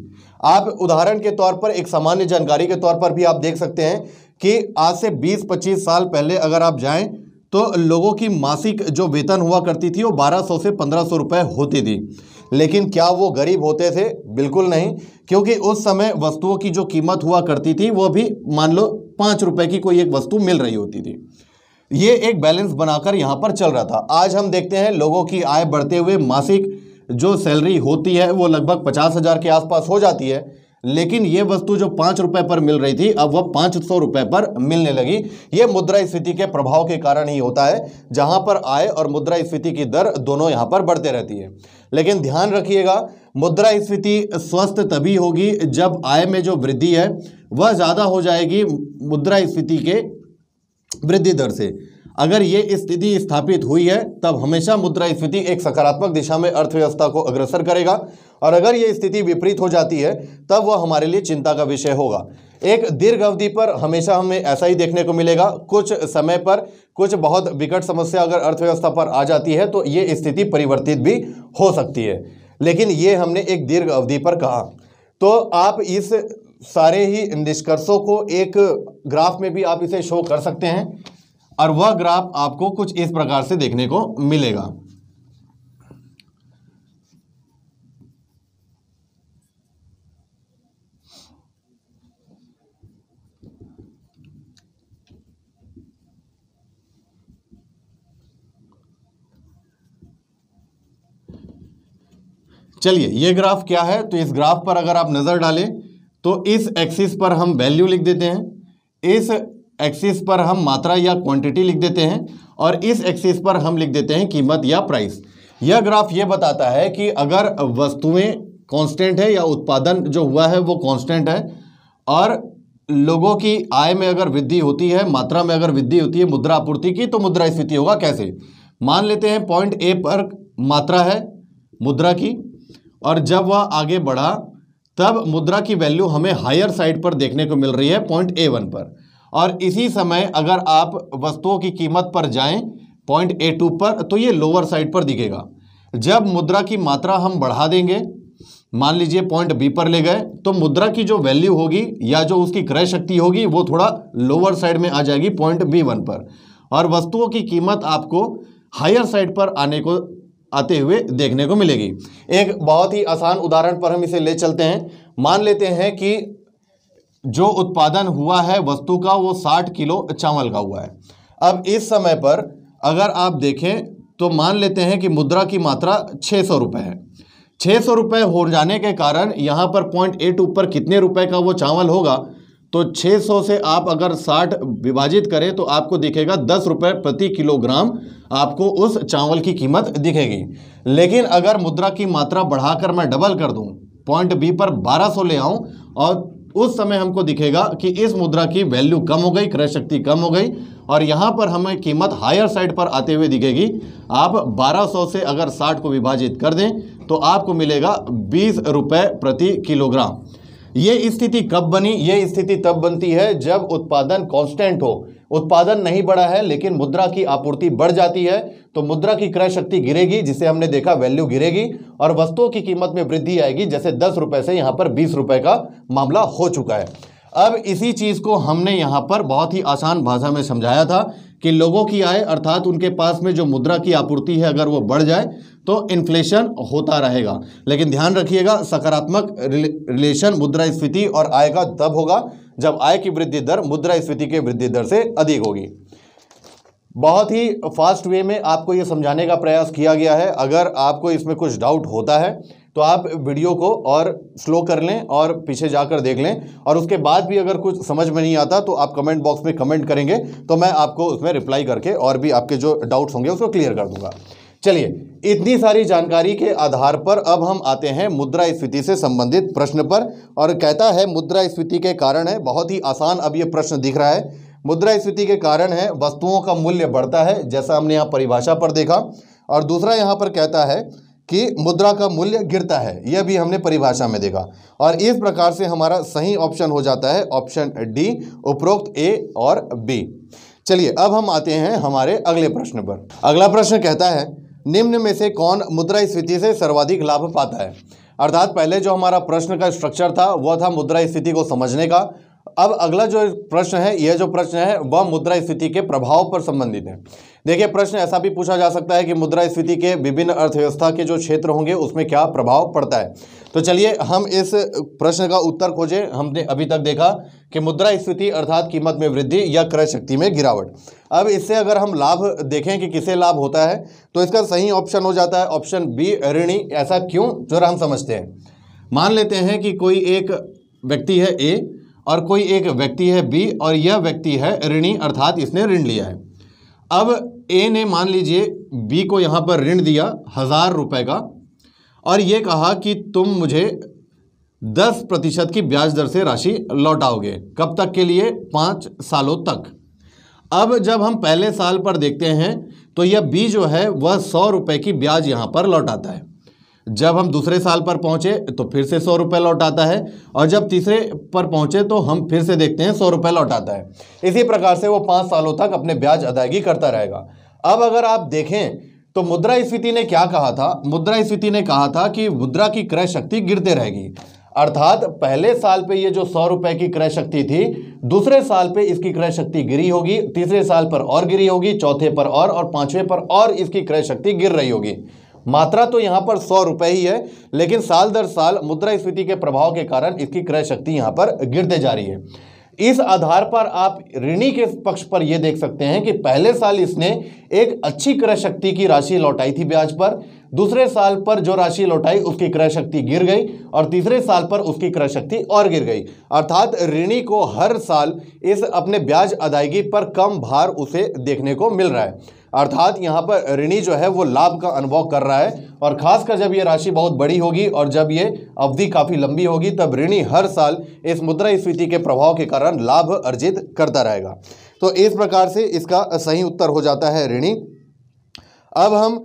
S1: आप उदाहरण के तौर पर एक सामान्य जानकारी के तौर पर भी आप देख सकते हैं कि आज से 20-25 साल पहले अगर आप जाएं तो लोगों की मासिक जो वेतन हुआ करती थी वो 1200 से 1500 रुपए होती थी लेकिन क्या वो गरीब होते थे बिल्कुल नहीं क्योंकि उस समय वस्तुओं की जो कीमत हुआ करती थी वो भी मान लो पाँच रुपये की कोई एक वस्तु मिल रही होती थी ये एक बैलेंस बनाकर यहाँ पर चल रहा था आज हम देखते हैं लोगों की आय बढ़ते हुए मासिक जो सैलरी होती है वो लगभग पचास हज़ार के आसपास हो जाती है लेकिन यह वस्तु जो पांच रुपए पर मिल रही थी अब वह पांच सौ रुपए पर मिलने लगी यह मुद्रा स्थिति के प्रभाव के कारण ही होता है जहां पर आय और मुद्रा स्फीति की दर दोनों यहां पर बढ़ते रहती है लेकिन ध्यान रखिएगा मुद्रा स्फीति स्वस्थ तभी होगी जब आय में जो वृद्धि है वह ज़्यादा हो जाएगी मुद्रा स्फीति के वृद्धि दर से अगर ये स्थिति स्थापित हुई है तब हमेशा मुद्रा स्थिति एक सकारात्मक दिशा में अर्थव्यवस्था को अग्रसर करेगा और अगर ये स्थिति विपरीत हो जाती है तब वह हमारे लिए चिंता का विषय होगा एक दीर्घ अवधि पर हमेशा हमें ऐसा ही देखने को मिलेगा कुछ समय पर कुछ बहुत विकट समस्या अगर अर्थव्यवस्था पर आ जाती है तो ये स्थिति परिवर्तित भी हो सकती है लेकिन ये हमने एक दीर्घ अवधि पर कहा तो आप इस सारे ही निष्कर्षों को एक ग्राफ में भी आप इसे शो कर सकते हैं और वह ग्राफ आपको कुछ इस प्रकार से देखने को मिलेगा चलिए ये ग्राफ क्या है तो इस ग्राफ पर अगर आप नज़र डालें तो इस एक्सिस पर हम वैल्यू लिख देते हैं इस एक्सिस पर हम मात्रा या क्वांटिटी लिख देते हैं और इस एक्सिस पर हम लिख देते हैं कीमत या प्राइस यह ग्राफ ये बताता है कि अगर वस्तुएं कांस्टेंट है या उत्पादन जो हुआ है वो कांस्टेंट है और लोगों की आय में अगर वृद्धि होती है मात्रा में अगर वृद्धि होती है मुद्रा आपूर्ति की तो मुद्रा स्थिति होगा कैसे मान लेते हैं पॉइंट ए पर मात्रा है मुद्रा की और जब वह आगे बढ़ा तब मुद्रा की वैल्यू हमें हायर साइड पर देखने को मिल रही है पॉइंट ए वन पर और इसी समय अगर आप वस्तुओं की कीमत पर जाएं पॉइंट ए टू पर तो ये लोअर साइड पर दिखेगा जब मुद्रा की मात्रा हम बढ़ा देंगे मान लीजिए पॉइंट बी पर ले गए तो मुद्रा की जो वैल्यू होगी या जो उसकी क्रय शक्ति होगी वो थोड़ा लोअर साइड में आ जाएगी पॉइंट बी वन पर और वस्तुओं की कीमत आपको हायर साइड पर आने को आते हुए देखने को मिलेगी एक बहुत ही आसान उदाहरण पर हम इसे ले चलते हैं मान लेते हैं कि जो उत्पादन हुआ है वस्तु का वो साठ किलो चावल का हुआ है अब इस समय पर अगर आप देखें तो मान लेते हैं कि मुद्रा की मात्रा छः सौ रुपये है छः सौ रुपये हो जाने के कारण यहाँ पर पॉइंट एट ऊपर कितने रुपए का वो चावल होगा तो 600 से आप अगर 60 विभाजित करें तो आपको दिखेगा दस रुपये प्रति किलोग्राम आपको उस चावल की कीमत दिखेगी लेकिन अगर मुद्रा की मात्रा बढ़ाकर मैं डबल कर दूं पॉइंट बी पर 1200 ले आऊं और उस समय हमको दिखेगा कि इस मुद्रा की वैल्यू कम हो गई क्रय शक्ति कम हो गई और यहाँ पर हमें कीमत हायर साइड पर आते हुए दिखेगी आप 1200 से अगर 60 को विभाजित कर दें तो आपको मिलेगा बीस रुपये प्रति किलोग्राम ये स्थिति कब बनी ये स्थिति तब बनती है जब उत्पादन कॉन्स्टेंट हो उत्पादन नहीं बढ़ा है लेकिन मुद्रा की आपूर्ति बढ़ जाती है तो मुद्रा की क्रय शक्ति गिरेगी जिसे हमने देखा वैल्यू गिरेगी और वस्तुओं की कीमत में वृद्धि आएगी जैसे दस रुपये से यहाँ पर बीस रुपए का मामला हो चुका है अब इसी चीज़ को हमने यहाँ पर बहुत ही आसान भाषा में समझाया था कि लोगों की आय अर्थात उनके पास में जो मुद्रा की आपूर्ति है अगर वो बढ़ जाए तो इन्फ्लेशन होता रहेगा लेकिन ध्यान रखिएगा सकारात्मक रिलेशन मुद्रा स्फीति और आय का तब होगा जब आय की वृद्धि दर मुद्रा स्फीति के वृद्धि दर से अधिक होगी बहुत ही फास्ट वे में आपको ये समझाने का प्रयास किया गया है अगर आपको इसमें कुछ डाउट होता है तो आप वीडियो को और स्लो कर लें और पीछे जाकर देख लें और उसके बाद भी अगर कुछ समझ में नहीं आता तो आप कमेंट बॉक्स में कमेंट करेंगे तो मैं आपको उसमें रिप्लाई करके और भी आपके जो डाउट्स होंगे उसको क्लियर कर दूंगा चलिए इतनी सारी जानकारी के आधार पर अब हम आते हैं मुद्रा स्फीति से संबंधित प्रश्न पर और कहता है मुद्रा स्फीति के कारण है बहुत ही आसान अब ये प्रश्न दिख रहा है मुद्रा स्फीति के कारण है वस्तुओं का मूल्य बढ़ता है जैसा हमने यहाँ परिभाषा पर देखा और दूसरा यहाँ पर कहता है कि मुद्रा का मूल्य गिरता है यह भी हमने परिभाषा में देखा और इस प्रकार से हमारा सही ऑप्शन हो जाता है ऑप्शन डी उपरोक्त ए और बी चलिए अब हम आते हैं हमारे अगले प्रश्न पर अगला प्रश्न कहता है निम्न में से कौन मुद्रा स्थिति से सर्वाधिक लाभ पाता है अर्थात पहले जो हमारा प्रश्न का स्ट्रक्चर था वह था मुद्रा स्थिति को समझने का अब अगला जो प्रश्न है यह जो प्रश्न है वह मुद्रा स्थिति के प्रभाव पर संबंधित है देखिए प्रश्न ऐसा भी पूछा जा सकता है कि मुद्रा स्थिति के विभिन्न अर्थव्यवस्था के जो क्षेत्र होंगे उसमें क्या प्रभाव पड़ता है तो चलिए हम इस प्रश्न का उत्तर खोजें हमने अभी तक देखा कि मुद्रा स्थिति अर्थात कीमत में वृद्धि या क्रय शक्ति में गिरावट अब इससे अगर हम लाभ देखें कि किसे लाभ होता है तो इसका सही ऑप्शन हो जाता है ऑप्शन बी ऋणी ऐसा क्यों जो हम समझते हैं मान लेते हैं कि कोई एक व्यक्ति है ए और कोई एक व्यक्ति है बी और यह व्यक्ति है ऋणी अर्थात इसने ऋण लिया है अब ए ने मान लीजिए बी को यहाँ पर ऋण दिया हज़ार रुपये का और ये कहा कि तुम मुझे दस प्रतिशत की ब्याज दर से राशि लौटाओगे कब तक के लिए पाँच सालों तक अब जब हम पहले साल पर देखते हैं तो यह बी जो है वह सौ रुपये की ब्याज यहाँ पर लौटाता है जब हम दूसरे साल पर पहुंचे तो फिर से सौ रुपये लौट आता है और जब तीसरे पर पहुंचे तो हम फिर से देखते हैं सौ रुपये लौट आता है इसी प्रकार से वो पाँच सालों तक अपने ब्याज अदायगी करता रहेगा अब अगर आप देखें तो मुद्रा स्फीति ने क्या कहा था मुद्रा स्फीति ने कहा था कि मुद्रा की क्रय शक्ति गिरते रहेगी अर्थात पहले साल पे ये जो सौ रुपए की क्रय शक्ति थी दूसरे साल पे इसकी क्रय शक्ति गिरी होगी तीसरे साल पर और गिरी होगी चौथे पर और और पांचवें पर और इसकी क्रय शक्ति गिर रही होगी मात्रा तो यहाँ पर सौ रुपये ही है लेकिन साल दर साल मुद्रा स्फीति के प्रभाव के कारण इसकी क्रय शक्ति यहाँ पर गिरते जा रही है इस आधार पर आप ऋणी के पक्ष पर यह देख सकते हैं कि पहले साल इसने एक अच्छी क्रय शक्ति की राशि लौटाई थी ब्याज पर दूसरे साल पर जो राशि लौटाई उसकी क्रय शक्ति गिर गई और तीसरे साल पर उसकी क्रय शक्ति और गिर गई अर्थात ऋणी को हर साल इस अपने ब्याज अदायगी पर कम भार उसे देखने को मिल रहा है अर्थात यहाँ पर ऋणी जो है वो लाभ का अनुभव कर रहा है और खासकर जब ये राशि बहुत बड़ी होगी और जब ये अवधि काफ़ी लंबी होगी तब ऋणी हर साल इस मुद्रा स्फीति के प्रभाव के कारण लाभ अर्जित करता रहेगा तो इस प्रकार से इसका सही उत्तर हो जाता है ऋणी अब हम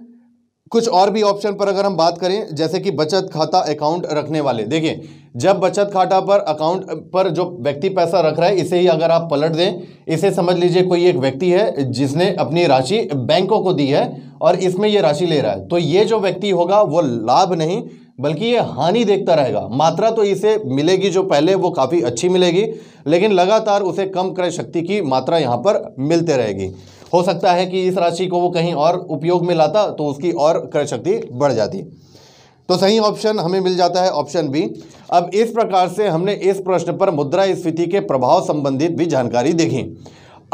S1: कुछ और भी ऑप्शन पर अगर हम बात करें जैसे कि बचत खाता अकाउंट रखने वाले देखिए जब बचत खाता पर अकाउंट पर जो व्यक्ति पैसा रख रहा है इसे ही अगर आप पलट दें इसे समझ लीजिए कोई एक व्यक्ति है जिसने अपनी राशि बैंकों को दी है और इसमें ये राशि ले रहा है तो ये जो व्यक्ति होगा वो लाभ नहीं बल्कि ये हानि देखता रहेगा मात्रा तो इसे मिलेगी जो पहले वो काफ़ी अच्छी मिलेगी लेकिन लगातार उसे कम क्रय शक्ति की मात्रा यहाँ पर मिलते रहेगी हो सकता है कि इस राशि को वो कहीं और उपयोग में लाता तो उसकी और क्रय शक्ति बढ़ जाती तो सही ऑप्शन हमें मिल जाता है ऑप्शन बी अब इस प्रकार से हमने इस प्रश्न पर मुद्रा स्फीति के प्रभाव संबंधित भी जानकारी देखी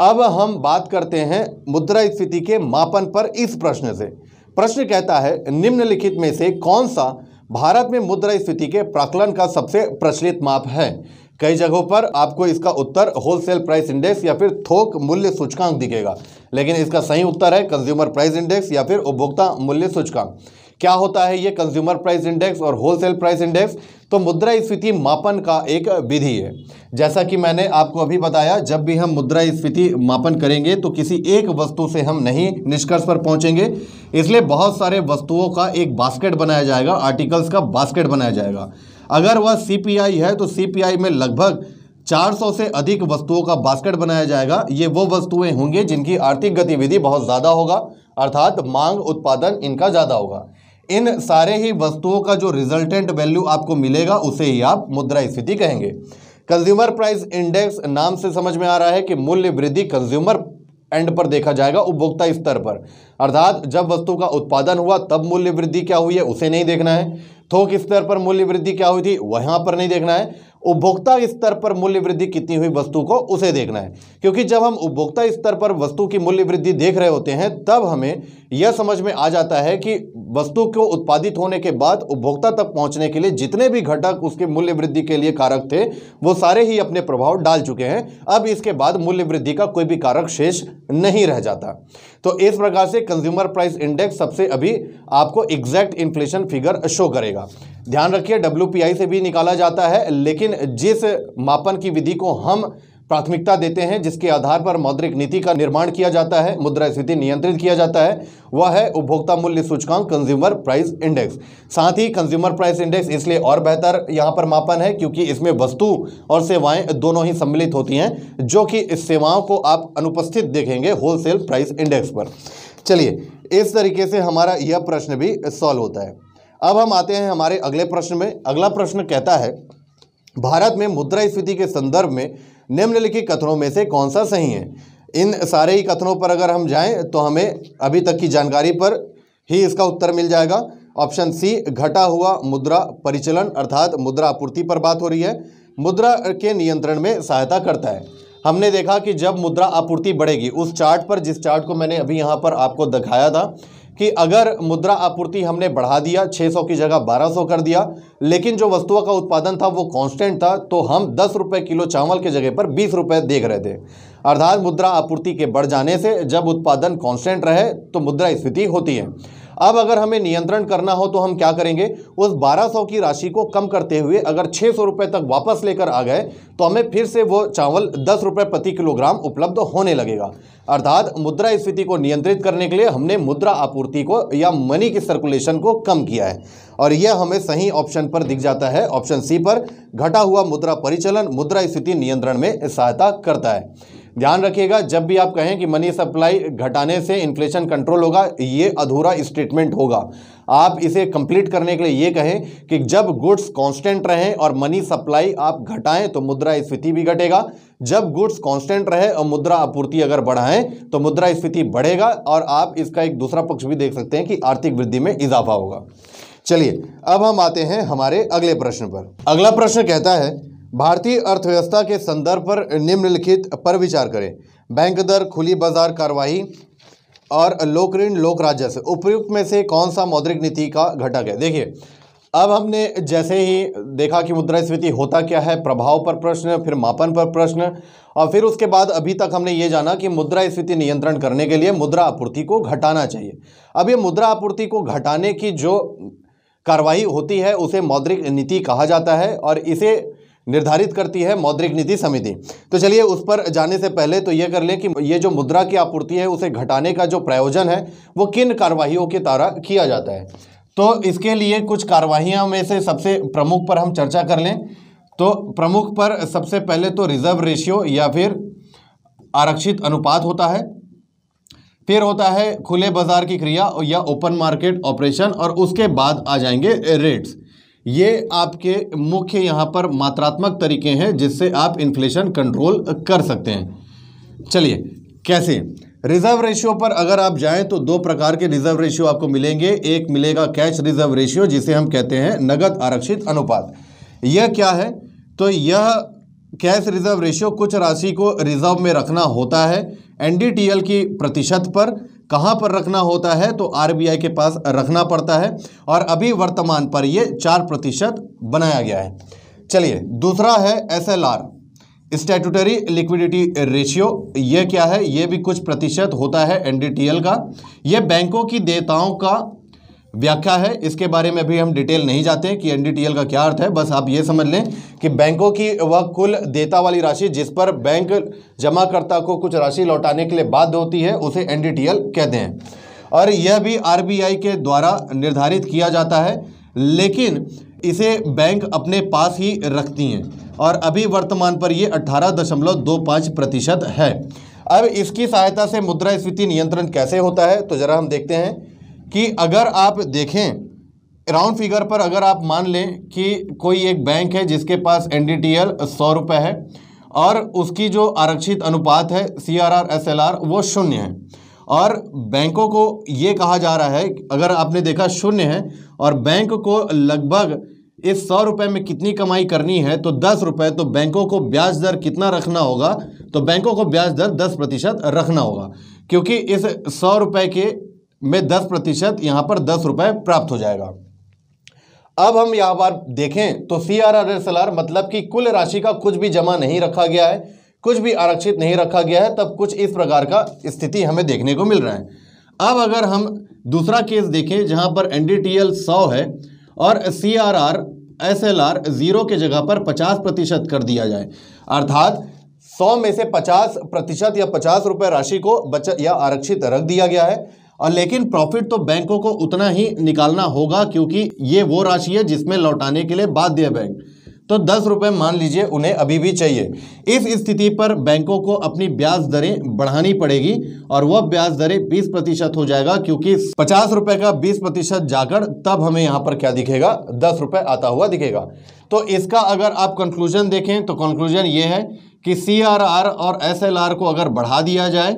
S1: अब हम बात करते हैं मुद्रा स्फीति के मापन पर इस प्रश्न से प्रश्न कहता है निम्नलिखित में से कौन सा भारत में मुद्रा स्फीति के प्राकलन का सबसे प्रचलित माप है कई जगहों पर आपको इसका उत्तर होलसेल प्राइस इंडेक्स या फिर थोक मूल्य सूचकांक दिखेगा लेकिन इसका सही उत्तर है कंज्यूमर प्राइस इंडेक्स या फिर उपभोक्ता मूल्य सूचकांक क्या होता है ये कंज्यूमर प्राइस इंडेक्स और होलसेल प्राइस इंडेक्स तो मुद्रा स्फीति मापन का एक विधि है जैसा कि मैंने आपको अभी बताया जब भी हम मुद्रा स्फीति मापन करेंगे तो किसी एक वस्तु से हम नहीं निष्कर्ष पर पहुंचेंगे इसलिए बहुत सारे वस्तुओं का एक बास्केट बनाया जाएगा आर्टिकल्स का बास्केट बनाया जाएगा अगर वह सी है तो सी में लगभग 400 से अधिक वस्तुओं का बास्केट बनाया जाएगा ये वो वस्तुएं होंगी जिनकी आर्थिक गतिविधि बहुत ज़्यादा होगा अर्थात मांग उत्पादन इनका ज़्यादा होगा इन सारे ही वस्तुओं का जो रिजल्टेंट वैल्यू आपको मिलेगा उसे ही आप मुद्रा स्थिति कहेंगे कंज्यूमर प्राइस इंडेक्स नाम से समझ में आ रहा है कि मूल्य वृद्धि कंज्यूमर एंड पर देखा जाएगा उपभोक्ता स्तर पर अर्थात जब वस्तु का उत्पादन हुआ तब मूल्य वृद्धि क्या हुई है उसे नहीं देखना है थोक स्तर पर मूल्य वृद्धि क्या हुई थी वहां पर नहीं देखना है उपभोक्ता स्तर पर मूल्य वृद्धि कितनी हुई वस्तु को उसे देखना है क्योंकि जब हम उपभोक्ता स्तर पर वस्तु की मूल्य वृद्धि देख रहे होते हैं तब हमें यह समझ में आ जाता है कि वस्तु को उत्पादित होने के बाद उपभोक्ता तक पहुंचने के लिए जितने भी घटक उसके मूल्य वृद्धि के लिए कारक थे वो सारे ही अपने प्रभाव डाल चुके हैं अब इसके बाद मूल्य वृद्धि का कोई भी कारक शेष नहीं रह जाता तो इस प्रकार से कंज्यूमर प्राइस इंडेक्स सबसे अभी आपको एग्जैक्ट इन्फ्लेशन फिगर शो करेगा ध्यान रखिए डब्ल्यू से भी निकाला जाता है लेकिन जिस मापन की विधि को हम प्राथमिकता देते हैं जिसके आधार पर मौद्रिक नीति का निर्माण किया जाता है मुद्रास्फीति नियंत्रित किया जाता है वह है उपभोक्ता मूल्य सूचकांक कंज्यूमर प्राइस इंडेक्स साथ ही कंज्यूमर प्राइस इंडेक्स इसलिए और बेहतर यहाँ पर मापन है क्योंकि इसमें वस्तु और सेवाएं दोनों ही सम्मिलित होती हैं जो कि इस सेवाओं को आप अनुपस्थित देखेंगे होलसेल प्राइस इंडेक्स पर चलिए इस तरीके से हमारा यह प्रश्न भी सॉल्व होता है अब हम आते हैं हमारे अगले प्रश्न में अगला प्रश्न कहता है भारत में मुद्रा स्फीति के संदर्भ में निम्नलिखित कथनों में से कौन सा सही है इन सारे ही कथनों पर अगर हम जाएं तो हमें अभी तक की जानकारी पर ही इसका उत्तर मिल जाएगा ऑप्शन सी घटा हुआ मुद्रा परिचलन अर्थात मुद्रा आपूर्ति पर बात हो रही है मुद्रा के नियंत्रण में सहायता करता है हमने देखा कि जब मुद्रा आपूर्ति बढ़ेगी उस चार्ट पर जिस चार्ट को मैंने अभी यहाँ पर आपको दिखाया था कि अगर मुद्रा आपूर्ति हमने बढ़ा दिया 600 की जगह 1200 कर दिया लेकिन जो वस्तुओं का उत्पादन था वो कांस्टेंट था तो हम दस रुपये किलो चावल के जगह पर बीस रुपये देख रहे थे अर्थात मुद्रा आपूर्ति के बढ़ जाने से जब उत्पादन कांस्टेंट रहे तो मुद्रा स्थिति होती है अब अगर हमें नियंत्रण करना हो तो हम क्या करेंगे उस 1200 की राशि को कम करते हुए अगर छः सौ तक वापस लेकर आ गए तो हमें फिर से वो चावल दस रुपये प्रति किलोग्राम उपलब्ध होने लगेगा अर्थात मुद्रा स्फीति को नियंत्रित करने के लिए हमने मुद्रा आपूर्ति को या मनी की सर्कुलेशन को कम किया है और यह हमें सही ऑप्शन पर दिख जाता है ऑप्शन सी पर घटा हुआ मुद्रा परिचलन मुद्रा स्थिति नियंत्रण में सहायता करता है ध्यान रखिएगा जब भी आप कहें कि मनी सप्लाई घटाने से इन्फ्लेशन कंट्रोल होगा ये अधूरा स्टेटमेंट होगा आप इसे कंप्लीट करने के लिए ये कहें कि जब गुड्स कांस्टेंट रहें और मनी सप्लाई आप घटाएं तो मुद्रा स्फीति भी घटेगा जब गुड्स कांस्टेंट रहे और मुद्रा आपूर्ति अगर बढ़ाएं तो मुद्रा स्फीति बढ़ेगा और आप इसका एक दूसरा पक्ष भी देख सकते हैं कि आर्थिक वृद्धि में इजाफा होगा चलिए अब हम आते हैं हमारे अगले प्रश्न पर अगला प्रश्न कहता है भारतीय अर्थव्यवस्था के संदर्भ पर निम्नलिखित पर विचार करें बैंक दर खुली बाजार कार्रवाई और लोक ऋण लोक राजस्व उपयुक्त में से कौन सा मौद्रिक नीति का घटक है देखिए अब हमने जैसे ही देखा कि मुद्रास्फीति होता क्या है प्रभाव पर प्रश्न फिर मापन पर प्रश्न और फिर उसके बाद अभी तक हमने ये जाना कि मुद्रास्फीति नियंत्रण करने के लिए मुद्रा आपूर्ति को घटाना चाहिए अब ये मुद्रा आपूर्ति को घटाने की जो कार्रवाई होती है उसे मौद्रिक नीति कहा जाता है और इसे निर्धारित करती है मौद्रिक नीति समिति तो चलिए उस पर जाने से पहले तो यह कर लें कि ये जो मुद्रा की आपूर्ति है उसे घटाने का जो प्रायोजन है वो किन कार्यवाहियों के द्वारा किया जाता है तो इसके लिए कुछ कार्यवाहियों में से सबसे प्रमुख पर हम चर्चा कर लें तो प्रमुख पर सबसे पहले तो रिजर्व रेशियो या फिर आरक्षित अनुपात होता है फिर होता है खुले बाजार की क्रिया या ओपन मार्केट ऑपरेशन और उसके बाद आ जाएंगे रेट्स ये आपके मुख्य यहाँ पर मात्रात्मक तरीके हैं जिससे आप इन्फ्लेशन कंट्रोल कर सकते हैं चलिए कैसे रिजर्व रेशियो पर अगर आप जाएं तो दो प्रकार के रिजर्व रेशियो आपको मिलेंगे एक मिलेगा कैश रिजर्व रेशियो जिसे हम कहते हैं नगद आरक्षित अनुपात यह क्या है तो यह कैश रिजर्व रेशियो कुछ राशि को रिजर्व में रखना होता है एनडीटीएल की प्रतिशत पर कहाँ पर रखना होता है तो आरबीआई के पास रखना पड़ता है और अभी वर्तमान पर यह चार प्रतिशत बनाया गया है चलिए दूसरा है एसएलआर स्टैटूटरी लिक्विडिटी रेशियो यह क्या है ये भी कुछ प्रतिशत होता है एनडीटीएल का यह बैंकों की देताओं का व्याख्या है इसके बारे में भी हम डिटेल नहीं जाते कि एनडीटीएल का क्या अर्थ है बस आप ये समझ लें कि बैंकों की वह कुल देता वाली राशि जिस पर बैंक जमाकर्ता को कुछ राशि लौटाने के लिए बाध्य होती है उसे एनडीटीएल कहते हैं और यह भी आरबीआई के द्वारा निर्धारित किया जाता है लेकिन इसे बैंक अपने पास ही रखती हैं और अभी वर्तमान पर ये पाँच प्रतिशत है अब इसकी सहायता से मुद्रा स्फीति नियंत्रण कैसे होता है तो ज़रा हम देखते हैं कि अगर आप देखें राउंड फिगर पर अगर आप मान लें कि कोई एक बैंक है जिसके पास एन डी टी एल सौ रुपये है और उसकी जो आरक्षित अनुपात है C R R S L R वो शून्य है और बैंकों को ये कहा जा रहा है अगर आपने देखा शून्य है और बैंक को लगभग इस सौ रुपये में कितनी कमाई करनी है तो दस रुपये तो बैंकों को ब्याज दर कितना रखना होगा तो बैंकों को ब्याज दर दस प्रतिशत रखना होगा क्योंकि इस सौ रुपये के में दस प्रतिशत यहाँ पर दस रुपये प्राप्त हो जाएगा अब हम यहाँ पर देखें तो C R R S L R मतलब कि कुल राशि का कुछ भी जमा नहीं रखा गया है कुछ भी आरक्षित नहीं रखा गया है तब कुछ इस प्रकार का स्थिति हमें देखने को मिल रहा है अब अगर हम दूसरा केस देखें जहाँ पर एन डी टी एल सौ है और C R R S L R zero के जगह पर पचास प्रतिशत कर दिया जाए अर्थात सौ में से पचास प्रतिशत या पचास रुपये राशि को बचत या आरक्षित रख दिया गया है और लेकिन प्रॉफिट तो बैंकों को उतना ही निकालना होगा क्योंकि ये वो राशि है जिसमें लौटाने के लिए बाध्य बैंक तो दस रुपये मान लीजिए उन्हें अभी भी चाहिए इस स्थिति पर बैंकों को अपनी ब्याज दरें बढ़ानी पड़ेगी और वह ब्याज दरें 20 प्रतिशत हो जाएगा क्योंकि पचास रुपये का 20 प्रतिशत जाकर तब हमें यहाँ पर क्या दिखेगा दस रुपये आता हुआ दिखेगा तो इसका अगर आप कंक्लूजन देखें तो कंक्लूजन ये है कि सी और एस को अगर बढ़ा दिया जाए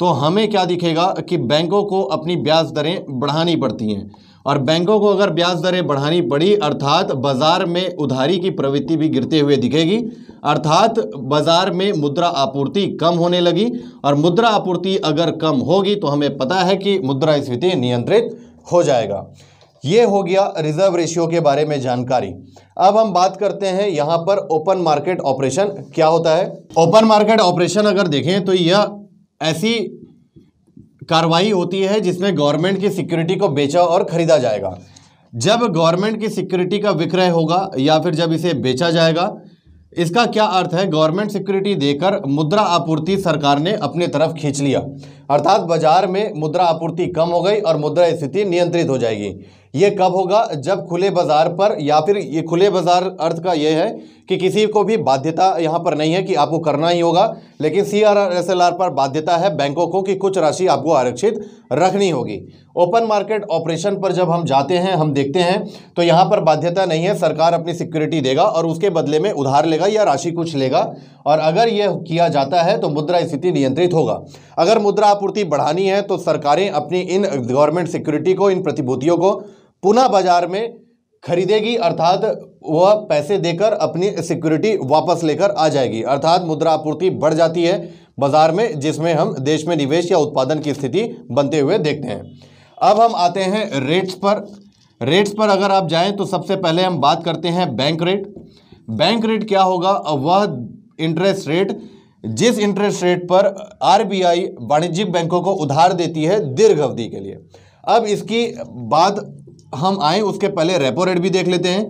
S1: तो हमें क्या दिखेगा कि बैंकों को अपनी ब्याज दरें बढ़ानी पड़ती हैं और बैंकों को अगर ब्याज दरें बढ़ानी पड़ी अर्थात बाजार में उधारी की प्रवृत्ति भी गिरते हुए दिखेगी अर्थात बाजार में मुद्रा आपूर्ति कम होने लगी और मुद्रा आपूर्ति अगर कम होगी तो हमें पता है कि मुद्रा स्फीति नियंत्रित हो जाएगा ये हो गया रिजर्व रेशियो के बारे में जानकारी अब हम बात करते हैं यहाँ पर ओपन मार्केट ऑपरेशन क्या होता है ओपन मार्केट ऑपरेशन अगर देखें तो यह ऐसी कार्रवाई होती है जिसमें गवर्नमेंट की सिक्योरिटी को बेचा और ख़रीदा जाएगा जब गवर्नमेंट की सिक्योरिटी का विक्रय होगा या फिर जब इसे बेचा जाएगा इसका क्या अर्थ है गवर्नमेंट सिक्योरिटी देकर मुद्रा आपूर्ति सरकार ने अपने तरफ खींच लिया अर्थात बाजार में मुद्रा आपूर्ति कम हो गई और मुद्रा स्थिति नियंत्रित हो जाएगी ये कब होगा जब खुले बाजार पर या फिर ये खुले बाजार अर्थ का यह है कि किसी को भी बाध्यता यहाँ पर नहीं है कि आपको करना ही होगा लेकिन C R S L R पर बाध्यता है बैंकों को कि कुछ राशि आपको आरक्षित रखनी होगी ओपन मार्केट ऑपरेशन पर जब हम जाते हैं हम देखते हैं तो यहाँ पर बाध्यता नहीं है सरकार अपनी सिक्योरिटी देगा और उसके बदले में उधार लेगा या राशि कुछ लेगा और अगर यह किया जाता है तो मुद्रा स्थिति नियंत्रित होगा अगर मुद्रा आपूर्ति बढ़ानी है तो सरकारें अपनी इन गवर्नमेंट सिक्योरिटी को इन प्रतिभूतियों को पुनः बाजार में खरीदेगी अर्थात वह पैसे देकर अपनी सिक्योरिटी वापस लेकर आ जाएगी अर्थात मुद्रा आपूर्ति बढ़ जाती है बाजार में जिसमें हम देश में निवेश या उत्पादन की स्थिति बनते हुए देखते हैं अब हम आते हैं रेट्स पर रेट्स पर अगर आप जाएं तो सबसे पहले हम बात करते हैं बैंक रेट बैंक रेट क्या होगा वह इंटरेस्ट रेट जिस इंटरेस्ट रेट पर आर वाणिज्यिक बैंकों को उधार देती है दीर्घ अवधि के लिए अब इसकी बात हम आए उसके पहले रेपो रेट भी देख लेते हैं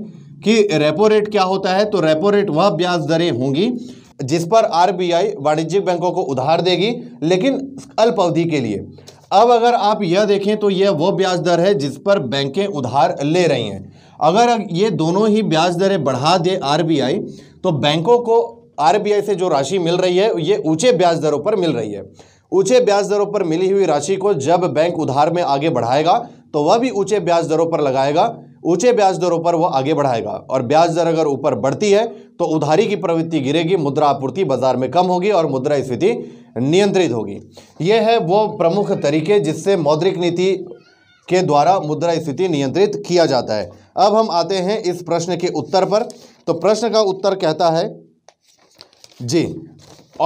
S1: कि रेपो रेट क्या होता है तो रेपो रेट वह ब्याज दरें होंगी जिस पर आरबीआई वाणिज्यिक बैंकों को उधार देगी लेकिन अल्प अवधि के लिए अब अगर आप यह देखें तो यह वो ब्याज दर है जिस पर बैंकें उधार ले रही हैं अगर ये दोनों ही ब्याज दरें बढ़ा दे आरबीआई तो बैंकों को आरबीआई से जो राशि मिल रही है ये ऊंचे ब्याज दरों पर मिल रही है ऊंचे ब्याज दरों पर मिली हुई राशि को जब बैंक उधार में आगे बढ़ाएगा तो वह भी ऊंचे ब्याज दरों पर लगाएगा ऊंचे ब्याज दरों पर वह आगे बढ़ाएगा और ब्याज दर अगर ऊपर बढ़ती है तो उधारी की प्रवृत्ति गिरेगी मुद्रा आपूर्ति बाजार में कम होगी और मुद्रा स्फीति नियंत्रित होगी यह है वो प्रमुख तरीके जिससे मौद्रिक नीति के द्वारा मुद्रा स्फीति नियंत्रित किया जाता है अब हम आते हैं इस प्रश्न के उत्तर पर तो प्रश्न का उत्तर कहता है जी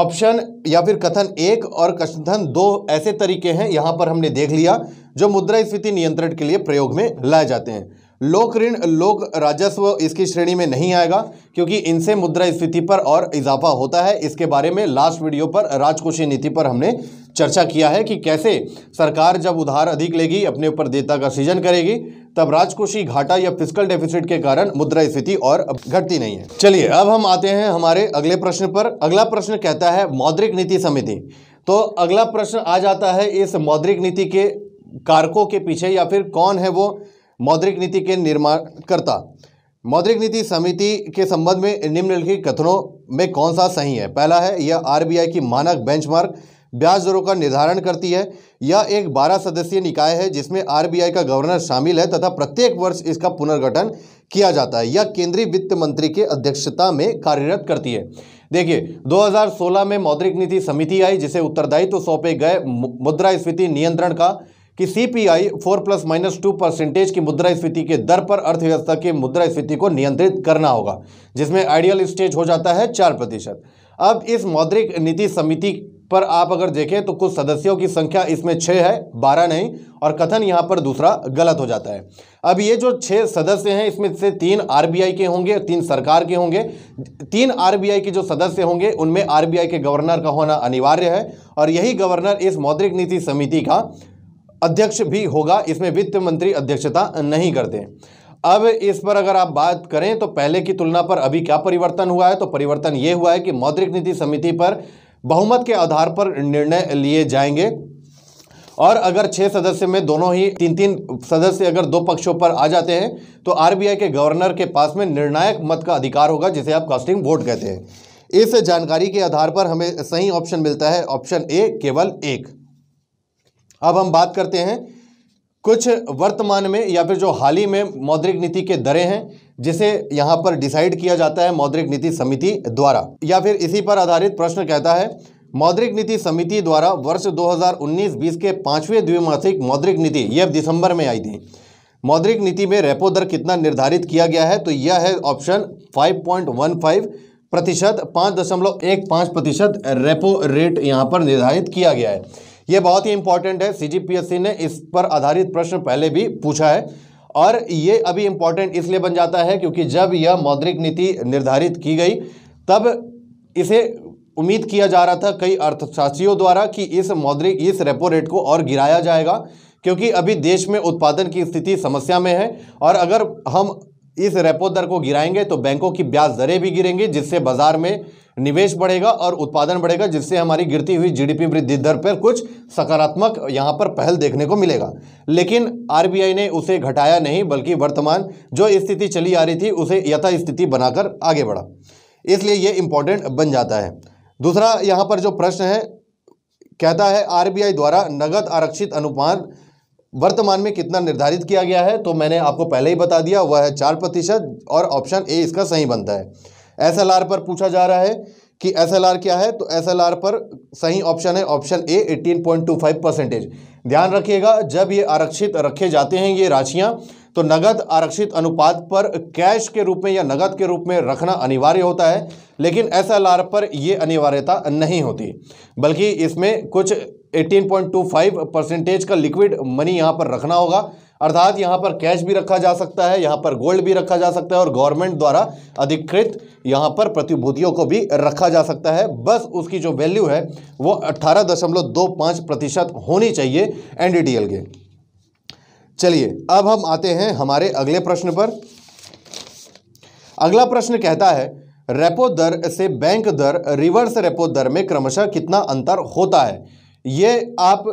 S1: ऑप्शन या फिर कथन एक और कथन दो ऐसे तरीके हैं यहाँ पर हमने देख लिया जो मुद्रास्फीति नियंत्रण के लिए प्रयोग में लाए जाते हैं लोक ऋण लोक राजस्व इसकी श्रेणी में नहीं आएगा क्योंकि इनसे मुद्रा स्फीति पर और इजाफा होता है इसके बारे में लास्ट वीडियो पर राजकोषीय नीति पर हमने चर्चा किया है कि कैसे सरकार जब उधार अधिक लेगी अपने ऊपर देता का सृजन करेगी तब राजकोषीय घाटा या फिजिकल डेफिसिट के कारण मुद्रा स्फीति और घटती नहीं है चलिए अब हम आते हैं हमारे अगले प्रश्न पर अगला प्रश्न कहता है मौद्रिक नीति समिति तो अगला प्रश्न आ जाता है इस मौद्रिक नीति के कारकों के पीछे या फिर कौन है वो मौद्रिक नीति के निर्माणकर्ता मौद्रिक नीति समिति के संबंध में निम्नलिखित कथनों में कौन सा सही है पहला है यह आरबीआई की मानक बेंचमार्क ब्याज दरों का निर्धारण करती है यह एक 12 सदस्यीय निकाय है जिसमें आरबीआई का गवर्नर शामिल है तथा प्रत्येक वर्ष इसका पुनर्गठन किया जाता है यह केंद्रीय वित्त मंत्री के अध्यक्षता में कार्यरत करती है देखिए 2016 में मौद्रिक नीति समिति आई जिसे उत्तरदायित्व तो सौंपे गए मुद्रास्फीति नियंत्रण का कि CPI 4 plus minus two percentage की मुद्रा स्फीति के दर पर अर्थव्यवस्था की स्फीति को नियंत्रित करना होगा जिसमें आइडियल स्टेज हो जाता है चार प्रतिशत अब इस मौद्रिक नीति समिति पर आप अगर देखें तो कुछ सदस्यों की संख्या इसमें छः है बारह नहीं और कथन यहाँ पर दूसरा गलत हो जाता है अब ये जो छः सदस्य हैं इसमें से तीन आरबीआई के होंगे तीन सरकार के होंगे तीन आरबीआई के जो सदस्य होंगे उनमें आरबीआई के गवर्नर का होना अनिवार्य है और यही गवर्नर इस मौद्रिक नीति समिति का अध्यक्ष भी होगा इसमें वित्त मंत्री अध्यक्षता नहीं करते अब इस पर अगर आप बात करें तो पहले की तुलना पर अभी क्या परिवर्तन हुआ है तो परिवर्तन ये हुआ है कि मौद्रिक नीति समिति पर बहुमत के आधार पर निर्णय लिए जाएंगे और अगर छह सदस्य में दोनों ही तीन तीन सदस्य अगर दो पक्षों पर आ जाते हैं तो आरबीआई के गवर्नर के पास में निर्णायक मत का अधिकार होगा जिसे आप कास्टिंग वोट कहते हैं इस जानकारी के आधार पर हमें सही ऑप्शन मिलता है ऑप्शन ए केवल एक अब हम बात करते हैं कुछ वर्तमान में या फिर जो हाल ही में मौद्रिक नीति के दरें हैं जिसे यहाँ पर डिसाइड किया जाता है मौद्रिक नीति समिति द्वारा या फिर इसी पर आधारित प्रश्न कहता है मौद्रिक नीति समिति द्वारा वर्ष 2019-20 के पांचवें द्विमासिक मौद्रिक नीति यह दिसंबर में आई थी मौद्रिक नीति में रेपो दर कितना निर्धारित किया गया है तो यह है ऑप्शन 5.15 प्रतिशत पाँच दशमलव एक पाँच प्रतिशत रेपो रेट यहाँ पर निर्धारित किया गया है ये बहुत ही इंपॉर्टेंट है सीजीपीएससी ने इस पर आधारित प्रश्न पहले भी पूछा है और ये अभी इम्पॉर्टेंट इसलिए बन जाता है क्योंकि जब यह मौद्रिक नीति निर्धारित की गई तब इसे उम्मीद किया जा रहा था कई अर्थशास्त्रियों द्वारा कि इस मौद्रिक इस रेपो रेट को और गिराया जाएगा क्योंकि अभी देश में उत्पादन की स्थिति समस्या में है और अगर हम इस रेपो दर को गिराएंगे तो बैंकों की ब्याज दरें भी गिरेंगी जिससे बाजार में निवेश बढ़ेगा और उत्पादन बढ़ेगा जिससे हमारी गिरती हुई जीडीपी वृद्धि दर पर कुछ सकारात्मक यहाँ पर पहल देखने को मिलेगा लेकिन आरबीआई ने उसे घटाया नहीं बल्कि वर्तमान जो स्थिति चली आ रही थी उसे यथास्थिति बनाकर आगे बढ़ा इसलिए ये इम्पोर्टेंट बन जाता है दूसरा यहाँ पर जो प्रश्न है कहता है आर द्वारा नगद आरक्षित अनुपात वर्तमान में कितना निर्धारित किया गया है तो मैंने आपको पहले ही बता दिया वह है चार प्रतिशत और ऑप्शन ए इसका सही बनता है एस पर पूछा जा रहा है कि एस क्या है तो एस पर सही ऑप्शन है ऑप्शन ए 18.25 परसेंटेज ध्यान रखिएगा जब ये आरक्षित रखे जाते हैं ये राशियाँ तो नगद आरक्षित अनुपात पर कैश के रूप में या नगद के रूप में रखना अनिवार्य होता है लेकिन एस पर यह अनिवार्यता नहीं होती बल्कि इसमें कुछ 18.25 परसेंटेज का लिक्विड मनी यहाँ पर रखना होगा अर्थात यहाँ पर कैश भी रखा जा सकता है यहाँ पर गोल्ड भी रखा जा सकता है और गवर्नमेंट द्वारा अधिकृत यहाँ पर प्रतिभूतियों को भी रखा जा सकता है बस उसकी जो वैल्यू है वो 18.25 प्रतिशत होनी चाहिए एनडीडीएल के चलिए अब हम आते हैं हमारे अगले प्रश्न पर अगला प्रश्न कहता है रेपो दर से बैंक दर रिवर्स रेपो दर में क्रमशः कितना अंतर होता है ये आप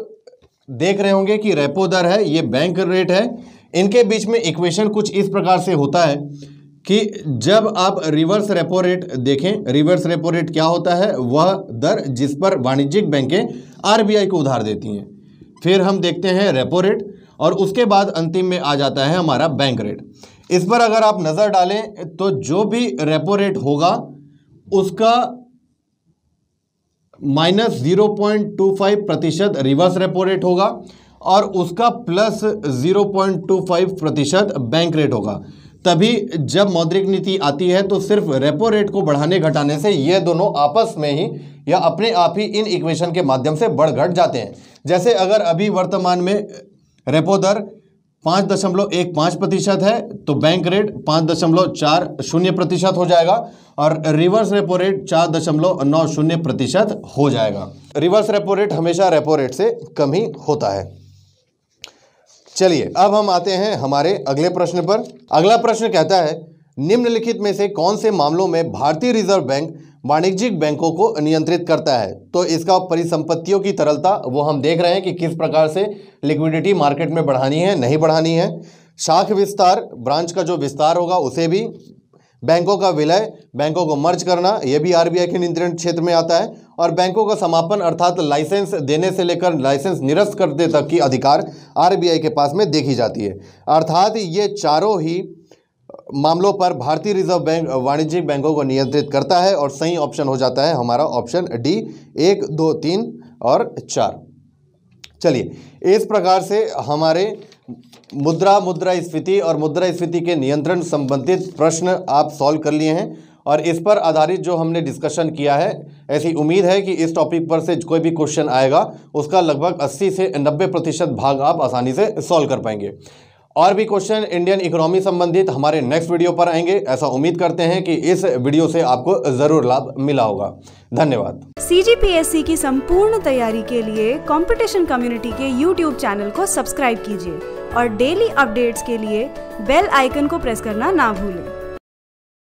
S1: देख रहे होंगे कि रेपो दर है ये बैंक रेट है इनके बीच में इक्वेशन कुछ इस प्रकार से होता है कि जब आप रिवर्स रेपो रेट देखें रिवर्स रेपो रेट क्या होता है वह दर जिस पर वाणिज्यिक बैंकें आरबीआई को उधार देती हैं फिर हम देखते हैं रेपो रेट और उसके बाद अंतिम में आ जाता है हमारा बैंक रेट इस पर अगर आप नज़र डालें तो जो भी रेपो रेट होगा उसका minus zero point two five प्रतिशत रिवर्स रेपो रेट होगा और उसका plus zero point two five प्रतिशत बैंक रेट होगा तभी जब मौद्रिक नीति आती है तो सिर्फ रेपो रेट को बढ़ाने घटाने से ये दोनों आपस में ही या अपने आप ही इन इक्वेशन के माध्यम से बढ़ घट जाते हैं जैसे अगर अभी वर्तमान में रेपो दर पाँच दशमलव एक पाँच प्रतिशत है तो बैंक रेट पाँच दशमलव चार शून्य प्रतिशत हो जाएगा और रिवर्स रेपो रेट चार दशमलव नौ शून्य प्रतिशत हो जाएगा रिवर्स रेपो रेट हमेशा रेपो रेट से कम ही होता है चलिए अब हम आते हैं हमारे अगले प्रश्न पर अगला प्रश्न कहता है निम्नलिखित में से कौन से मामलों में भारतीय रिजर्व बैंक वाणिज्यिक बैंकों को नियंत्रित करता है तो इसका परिसंपत्तियों की तरलता वो हम देख रहे हैं कि किस प्रकार से लिक्विडिटी मार्केट में बढ़ानी है नहीं बढ़ानी है शाख विस्तार ब्रांच का जो विस्तार होगा उसे भी बैंकों का विलय बैंकों को मर्ज करना यह भी आरबीआई के नियंत्रण क्षेत्र में आता है और बैंकों का समापन अर्थात लाइसेंस देने से लेकर लाइसेंस निरस्त करने तक की अधिकार आरबीआई के पास में देखी जाती है अर्थात ये चारों ही मामलों पर भारतीय रिजर्व बैंक वाणिज्यिक बैंकों को नियंत्रित करता है और सही ऑप्शन हो जाता है हमारा ऑप्शन डी एक दो तीन और चार चलिए इस प्रकार से हमारे मुद्रा मुद्रा स्फीति और मुद्रा स्फीति के नियंत्रण संबंधित प्रश्न आप सॉल्व कर लिए हैं और इस पर आधारित जो हमने डिस्कशन किया है ऐसी उम्मीद है कि इस टॉपिक पर से कोई भी क्वेश्चन आएगा उसका लगभग 80 से 90 प्रतिशत भाग आप आसानी से सॉल्व कर पाएंगे और भी क्वेश्चन इंडियन इकोनॉमी संबंधित हमारे नेक्स्ट वीडियो पर आएंगे ऐसा उम्मीद करते हैं कि इस वीडियो से आपको जरूर लाभ मिला होगा धन्यवाद सी की संपूर्ण तैयारी के लिए कंपटीशन कम्युनिटी के यूट्यूब चैनल को सब्सक्राइब कीजिए और डेली अपडेट्स के लिए बेल आइकन को प्रेस करना ना भूलें